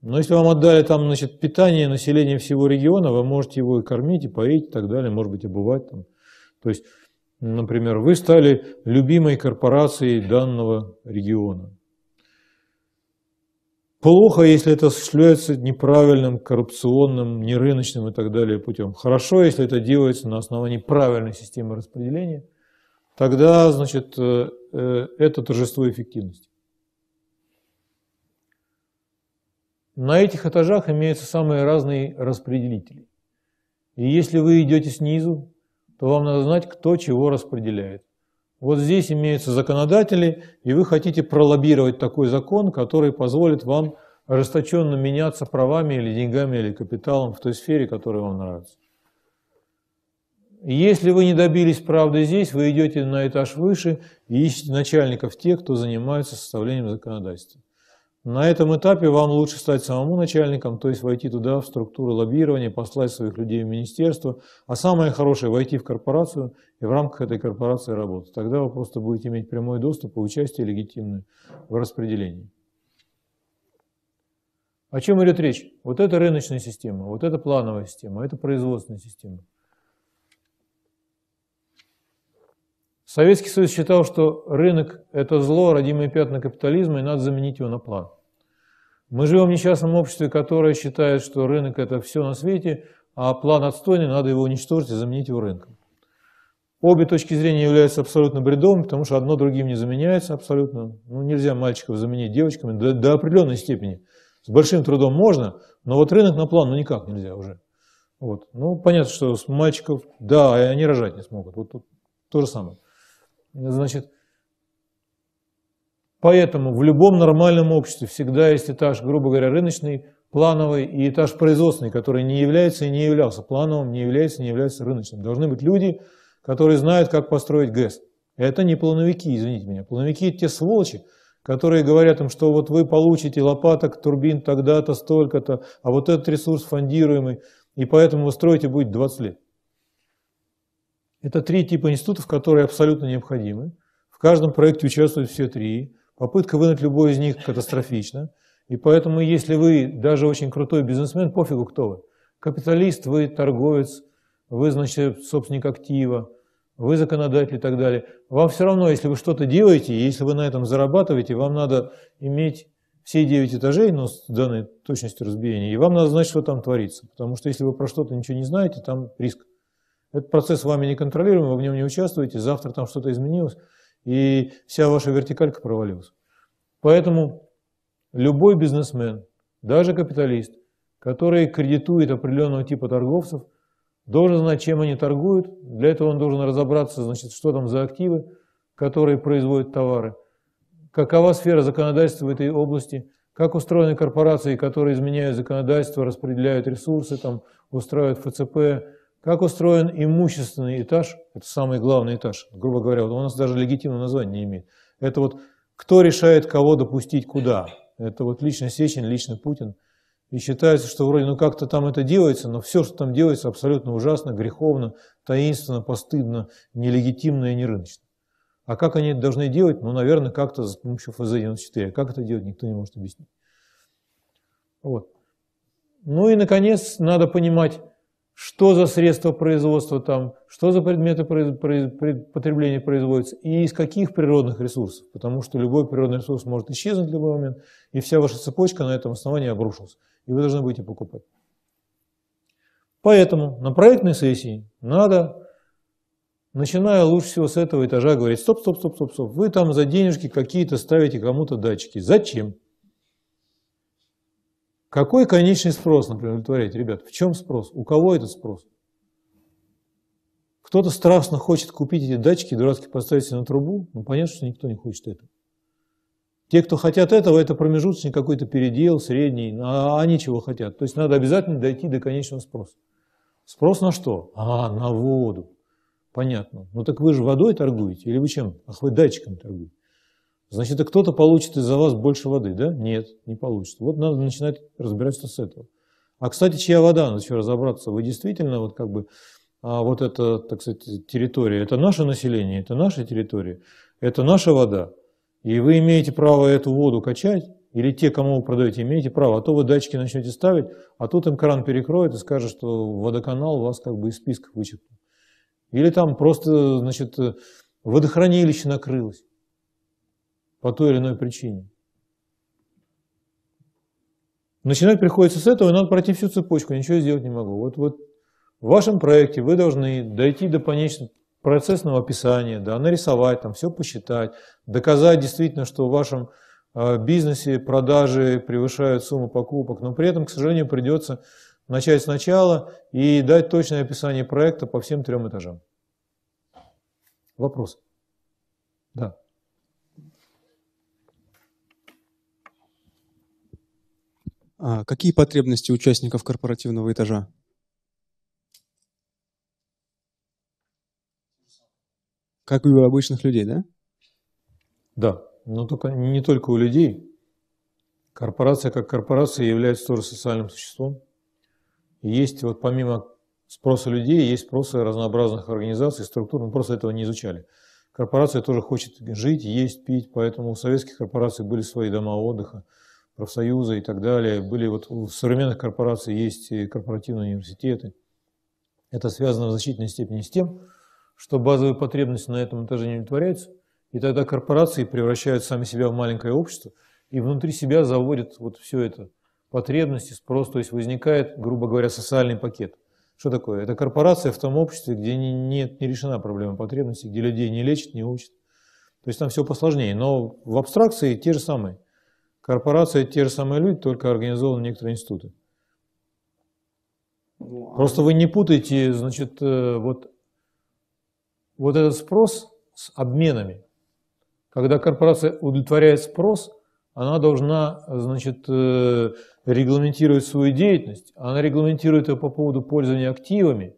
Но если вам отдали там, значит, питание населения всего региона, вы можете его и кормить, и поить, и так далее, может быть, обувать там. То есть, например, вы стали любимой корпорацией данного региона. Плохо, если это осуществляется неправильным, коррупционным, нерыночным и так далее путем. Хорошо, если это делается на основании правильной системы распределения, тогда, значит, э, э, это торжество эффективности. На этих этажах имеются самые разные распределители. И если вы идете снизу, то вам надо знать, кто чего распределяет. Вот здесь имеются законодатели, и вы хотите пролоббировать такой закон, который позволит вам ожесточенно меняться правами или деньгами или капиталом в той сфере, которая вам нравится. Если вы не добились правды здесь, вы идете на этаж выше и ищете начальников тех, кто занимается составлением законодательства. На этом этапе вам лучше стать самому начальником, то есть войти туда, в структуру лоббирования, послать своих людей в министерство, а самое хорошее – войти в корпорацию и в рамках этой корпорации работать. Тогда вы просто будете иметь прямой доступ и участие легитимное в распределении. О чем идет речь? Вот это рыночная система, вот это плановая система, это производственная система. Советский Союз считал, что рынок – это зло, родимое пятна капитализма, и надо заменить его на план. Мы живем в несчастном обществе, которое считает, что рынок – это все на свете, а план отстойный, надо его уничтожить и заменить его рынком. Обе точки зрения являются абсолютно бредовыми, потому что одно другим не заменяется абсолютно. Ну, нельзя мальчиков заменить девочками до, до определенной степени. С большим трудом можно, но вот рынок на план ну, никак нельзя уже. Вот. Ну, понятно, что с мальчиков, да, они рожать не смогут. Вот тут то же самое. Значит, Поэтому в любом нормальном обществе всегда есть этаж, грубо говоря, рыночный, плановый и этаж производственный, который не является и не являлся плановым, не является и не является рыночным. Должны быть люди, которые знают, как построить ГЭС. Это не плановики, извините меня. Плановики – те сволочи, которые говорят им, что вот вы получите лопаток, турбин тогда-то, столько-то, а вот этот ресурс фондируемый, и поэтому вы строите будет 20 лет. Это три типа институтов, которые абсолютно необходимы. В каждом проекте участвуют все три. Попытка вынуть любой из них катастрофична. И поэтому, если вы даже очень крутой бизнесмен, пофигу кто вы, капиталист, вы торговец, вы, значит, собственник актива, вы законодатель и так далее, вам все равно, если вы что-то делаете, если вы на этом зарабатываете, вам надо иметь все 9 этажей, но с данной точностью разбиения, и вам надо знать, что там творится. Потому что если вы про что-то ничего не знаете, там риск. Этот процесс вами не контролируем, вы в нем не участвуете, завтра там что-то изменилось – и вся ваша вертикалька провалилась. Поэтому любой бизнесмен, даже капиталист, который кредитует определенного типа торговцев, должен знать, чем они торгуют. Для этого он должен разобраться, значит, что там за активы, которые производят товары, какова сфера законодательства в этой области, как устроены корпорации, которые изменяют законодательство, распределяют ресурсы, там, устраивают ФЦП, как устроен имущественный этаж, это самый главный этаж, грубо говоря, он у нас даже легитимного названия не имеет. Это вот кто решает, кого допустить куда. Это вот лично Сечин, лично Путин. И считается, что вроде ну как-то там это делается, но все, что там делается, абсолютно ужасно, греховно, таинственно, постыдно, нелегитимно и нерыночно. А как они это должны делать? Ну, наверное, как-то с помощью ФЗ-94. А как это делать, никто не может объяснить. Вот. Ну и, наконец, надо понимать, что за средства производства там, что за предметы потребления производятся и из каких природных ресурсов, потому что любой природный ресурс может исчезнуть в любой момент, и вся ваша цепочка на этом основании обрушилась, и вы должны будете покупать. Поэтому на проектной сессии надо, начиная лучше всего с этого этажа, говорить, стоп, стоп, стоп, стоп, стоп, вы там за денежки какие-то ставите кому-то датчики. Зачем? Какой конечный спрос нам удовлетворять, ребят? В чем спрос? У кого этот спрос? Кто-то страшно хочет купить эти датчики, дурацки поставить на трубу, но ну, понятно, что никто не хочет этого. Те, кто хотят этого, это промежуточный какой-то передел, средний, а они чего хотят. То есть надо обязательно дойти до конечного спроса. Спрос на что? А, на воду. Понятно. Ну так вы же водой торгуете или вы чем? Ах, вы датчиком торгуете. Значит, и кто-то получит из-за вас больше воды, да? Нет, не получит. Вот надо начинать разбираться с этого. А, кстати, чья вода? Надо еще разобраться. Вы действительно, вот как бы, а вот эта, так сказать, территория, это наше население, это наша территория, это наша вода. И вы имеете право эту воду качать, или те, кому вы продаете, имеете право. А то вы датчики начнете ставить, а тут им кран перекроет и скажет, что водоканал вас как бы из списка вычеркнул. Или там просто, значит, водохранилище накрылось по той или иной причине. Начинать приходится с этого, и надо пройти всю цепочку, ничего сделать не могу. Вот, вот в вашем проекте вы должны дойти до конечного процессного описания, да, нарисовать, там, все посчитать, доказать действительно, что в вашем э, бизнесе продажи превышают сумму покупок, но при этом, к сожалению, придется начать сначала и дать точное описание проекта по всем трем этажам. Вопрос? Да. А какие потребности участников корпоративного этажа? Как и у обычных людей, да? Да, но только не только у людей. Корпорация как корпорация является тоже социальным существом. И есть вот помимо спроса людей, есть спросы разнообразных организаций, структур, мы просто этого не изучали. Корпорация тоже хочет жить, есть, пить, поэтому у советских корпораций были свои дома отдыха, профсоюзы и так далее. Были вот в современных корпораций есть корпоративные университеты. Это связано в значительной степени с тем, что базовые потребности на этом этаже не удовлетворяются, и тогда корпорации превращают сами себя в маленькое общество и внутри себя заводят вот все это потребности, спрос, то есть возникает, грубо говоря, социальный пакет. Что такое? Это корпорация в том обществе, где не, нет, не решена проблема потребностей, где людей не лечат, не учат. То есть там все посложнее, но в абстракции те же самые – Корпорация – те же самые люди, только организованы некоторые институты. Ну, а Просто вы не путайте, значит, э, вот, вот этот спрос с обменами. Когда корпорация удовлетворяет спрос, она должна, значит, э, регламентировать свою деятельность. Она регламентирует ее по поводу пользования активами.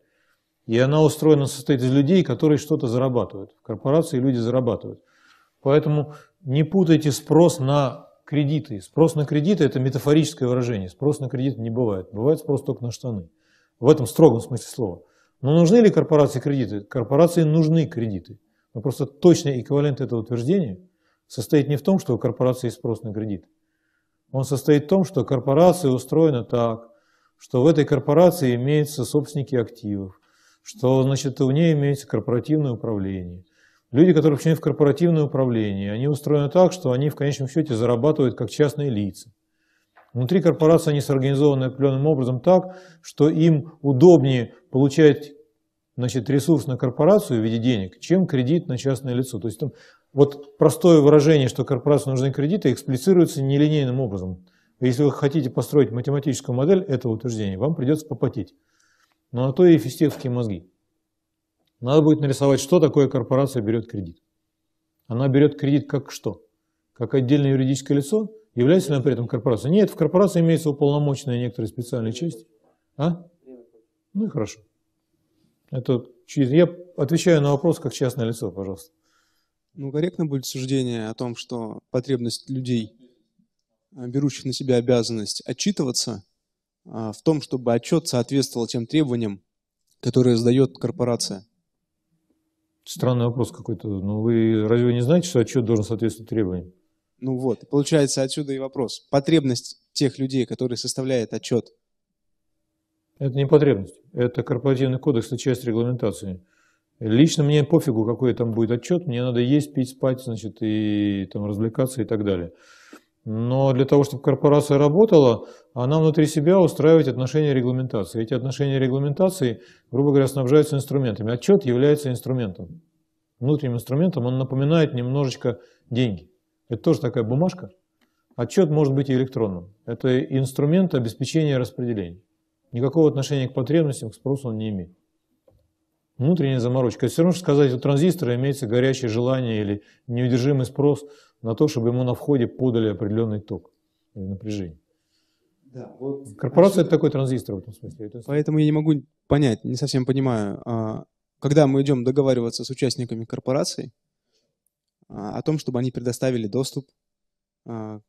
И она устроена, состоит из людей, которые что-то зарабатывают. В корпорации люди зарабатывают. Поэтому не путайте спрос на кредиты. Спрос на кредиты – это метафорическое выражение. Спрос на кредиты не бывает. Бывает спрос только на штаны. В этом строгом смысле слова. Но нужны ли корпорации кредиты? Корпорации нужны кредиты. Но просто точный эквивалент этого утверждения состоит не в том, что у корпорации есть спрос на кредит. Он состоит в том, что корпорация устроена так, что в этой корпорации имеются собственники активов, что значит, у нее имеется корпоративное управление, Люди, которые включены в корпоративное управление, они устроены так, что они в конечном счете зарабатывают как частные лица. Внутри корпорации они сорганизованы определенным образом так, что им удобнее получать значит, ресурс на корпорацию в виде денег, чем кредит на частное лицо. То есть там вот простое выражение, что корпорации нужны кредиты, эксплицируется нелинейным образом. Если вы хотите построить математическую модель этого утверждения, вам придется попотеть. Но на то и физические мозги. Надо будет нарисовать, что такое корпорация берет кредит. Она берет кредит как что? Как отдельное юридическое лицо? Является ли она при этом корпорацией? Нет, в корпорации имеется уполномоченная некоторая специальная часть. А? Ну и хорошо. Это я отвечаю на вопрос как частное лицо, пожалуйста. Ну, корректно будет суждение о том, что потребность людей, а, берущих на себя обязанность отчитываться, а, в том, чтобы отчет соответствовал тем требованиям, которые задает корпорация. Странный вопрос какой-то. Ну, вы разве не знаете, что отчет должен соответствовать требованиям? Ну вот, получается отсюда и вопрос. Потребность тех людей, которые составляют отчет. Это не потребность. Это корпоративный кодекс, это часть регламентации. Лично мне пофигу, какой там будет отчет. Мне надо есть, пить, спать, значит, и там развлекаться и так далее. Но для того, чтобы корпорация работала, она а внутри себя устраивает отношения регламентации. Эти отношения регламентации, грубо говоря, снабжаются инструментами. Отчет является инструментом. Внутренним инструментом он напоминает немножечко деньги. Это тоже такая бумажка. Отчет может быть и электронным. Это инструмент обеспечения распределения. Никакого отношения к потребностям, к спросу он не имеет. Внутренняя заморочка. Это все равно, что сказать, у транзистора имеется горячее желание или неудержимый спрос – на то, чтобы ему на входе подали определенный ток или напряжение. Да, вот, Корпорация – это такой транзистор в этом смысле. Это... Поэтому я не могу понять, не совсем понимаю, а, когда мы идем договариваться с участниками корпораций а, о том, чтобы они предоставили доступ а,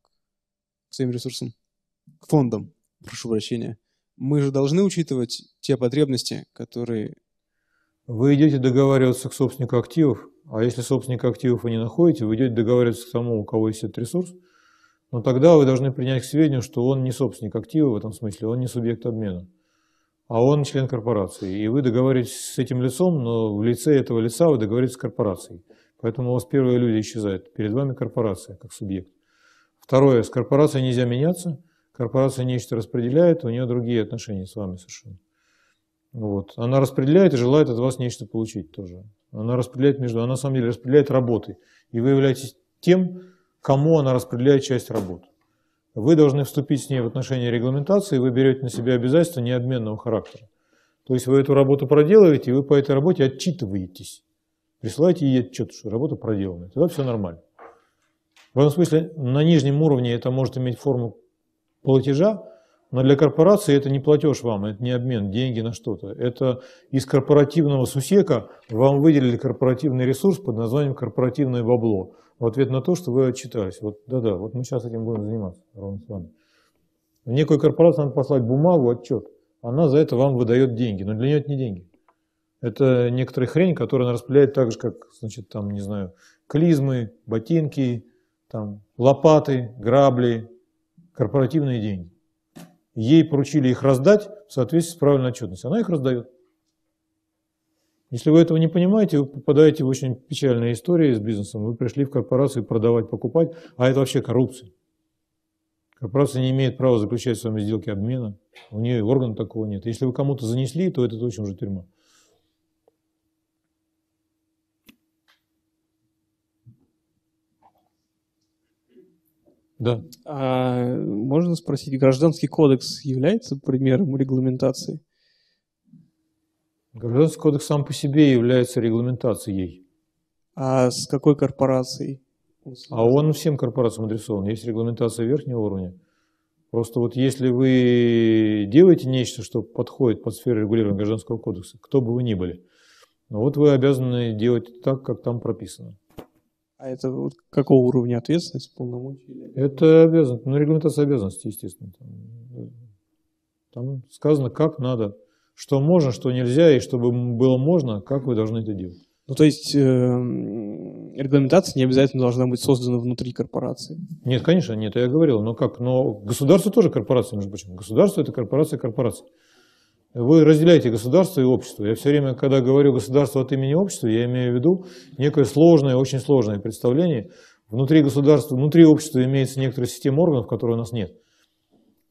к своим ресурсам, к фондам, прошу прощения, мы же должны учитывать те потребности, которые... Вы идете договариваться к собственнику активов, а если собственника активов вы не находите, вы идете договариваться к тому, у кого есть этот ресурс, но тогда вы должны принять к сведению, что он не собственник актива в этом смысле, он не субъект обмена, а он член корпорации. И вы договариваетесь с этим лицом, но в лице этого лица вы договариваетесь с корпорацией. Поэтому у вас первые люди исчезают. Перед вами корпорация как субъект. Второе, с корпорацией нельзя меняться. Корпорация нечто распределяет, у нее другие отношения с вами совершенно. Вот. Она распределяет и желает от вас нечто получить тоже. Она распределяет между, она на самом деле распределяет работы. И вы являетесь тем, кому она распределяет часть работ. Вы должны вступить с ней в отношения регламентации, вы берете на себя обязательства необменного характера. То есть вы эту работу проделываете, и вы по этой работе отчитываетесь. присылаете ей отчет, что работа проделана. Тогда все нормально. В этом смысле на нижнем уровне это может иметь форму платежа, но для корпорации это не платеж вам, это не обмен деньги на что-то. Это из корпоративного сусека вам выделили корпоративный ресурс под названием корпоративное бабло. В ответ на то, что вы отчитались. Вот да-да, вот мы сейчас этим будем заниматься ровно с вами. В некую корпорацию надо послать бумагу, отчет. Она за это вам выдает деньги, но для нее это не деньги. Это некоторая хрень, которую она распределяет так же, как, значит, там, не знаю, клизмы, ботинки, там, лопаты, грабли, корпоративные деньги ей поручили их раздать в соответствии с правильной отчетностью. Она их раздает. Если вы этого не понимаете, вы попадаете в очень печальные истории с бизнесом. Вы пришли в корпорацию продавать, покупать, а это вообще коррупция. Корпорация не имеет права заключать с вами сделки обмена, у нее и органа такого нет. Если вы кому-то занесли, то это точно уже тюрьма. Да. А можно спросить, гражданский кодекс является примером регламентации? Гражданский кодекс сам по себе является регламентацией. А с какой корпорацией? А он всем корпорациям адресован. Есть регламентация верхнего уровня. Просто вот если вы делаете нечто, что подходит под сферу регулирования Гражданского кодекса, кто бы вы ни были, вот вы обязаны делать так, как там прописано. А это вот какого уровня ответственности, полномочий? Это обязанность, ну, регламентация обязанности, естественно. Там, э, там сказано, как надо, что можно, что нельзя, и чтобы было можно, как вы должны это делать. Ну, то есть э, регламентация не обязательно должна быть создана внутри корпорации? Нет, конечно, нет, я говорил, но как? Но государство тоже корпорация, между прочим. Государство – это корпорация корпорация. Вы разделяете государство и общество. Я все время, когда говорю государство от имени общества, я имею в виду некое сложное, очень сложное представление. Внутри государства, внутри общества имеется некоторая система органов, которой у нас нет,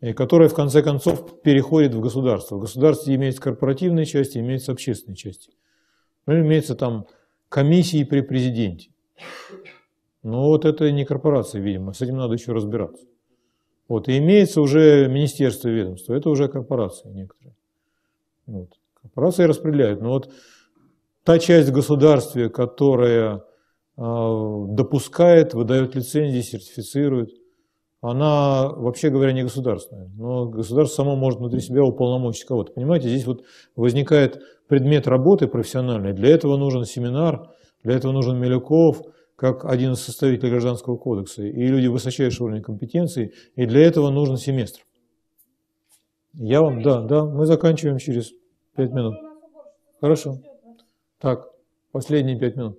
и которая в конце концов переходит в государство. В государстве имеется корпоративная часть, имеется общественная часть. Ну, имеется там комиссии при президенте. Но ну, вот это не корпорация, видимо, с этим надо еще разбираться. Вот, и имеется уже министерство и ведомство, это уже корпорация некоторые. Ну, вот. Корпорации распределяют. Но вот та часть государства, которая а, допускает, выдает лицензии, сертифицирует, она, вообще говоря, не государственная. Но государство само может внутри себя уполномочить кого-то. Понимаете, здесь вот возникает предмет работы профессиональной. Для этого нужен семинар, для этого нужен Милюков, как один из составителей Гражданского кодекса, и люди высочайшего уровня компетенции, и для этого нужен семестр. Я вам, да, да, мы заканчиваем через Пять минут. Хорошо. Так, последние пять минут.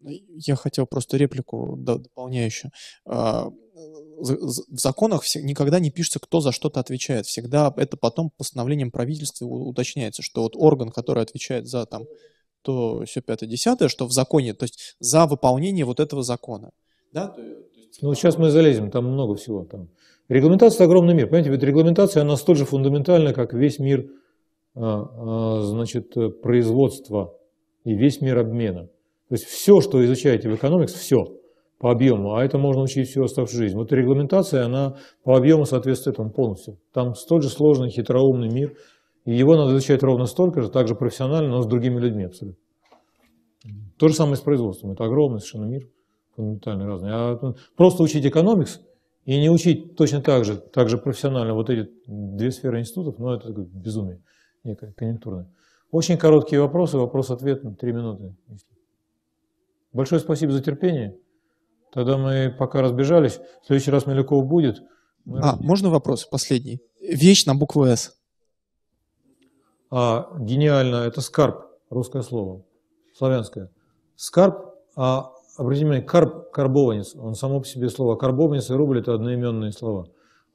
Я хотел просто реплику дополняющую. А, в законах никогда не пишется, кто за что-то отвечает. Всегда это потом постановлением правительства уточняется, что вот орган, который отвечает за там то все пятое, десятое, что в законе, то есть за выполнение вот этого закона. Да? Ну, сейчас мы залезем, там много всего. Там. Регламентация – огромный мир. Понимаете, ведь регламентация, она столь же фундаментальна, как весь мир – Э, э, значит, э, производства и весь мир обмена. То есть все, что изучаете в экономикс, все по объему, а это можно учить всю оставшуюся жизнь. Вот регламентация, она по объему соответствует этому полностью. Там столь же сложный, хитроумный мир, и его надо изучать ровно столько же, также профессионально, но с другими людьми абсолютно. То же самое с производством. Это огромный совершенно мир, фундаментально разный. А просто учить экономикс и не учить точно так же, так же профессионально вот эти две сферы институтов, ну это безумие некая конъюнктурная. Очень короткие вопросы, вопрос-ответ на 3 минуты. Большое спасибо за терпение. Тогда мы пока разбежались. В следующий раз Милюков будет. Мы а, разбежались. можно вопрос последний? Вещь на букву «С». А, гениально, это скарб, русское слово, славянское. Скарб, а, обратите внимание, карб, карбованец, он само по себе слово. Карбованец и рубль – это одноименные слова.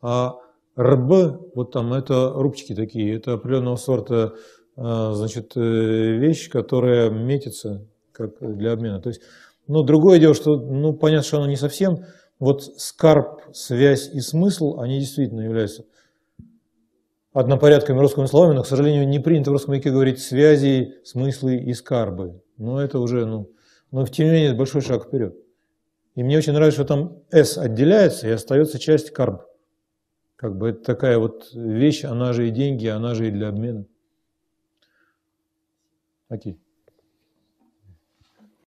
А рб, вот там это рубчики такие, это определенного сорта э, значит, э, вещь, которая метится как для обмена. То есть, ну, другое дело, что, ну, понятно, что оно не совсем. Вот скарб, связь и смысл, они действительно являются однопорядками русскими словами, но, к сожалению, не принято в русском языке говорить связи, смыслы и скарбы. Но это уже, ну, но тем не менее, большой шаг вперед. И мне очень нравится, что там S отделяется и остается часть «карб». Как бы это такая вот вещь, она же и деньги, она же и для обмена. Окей.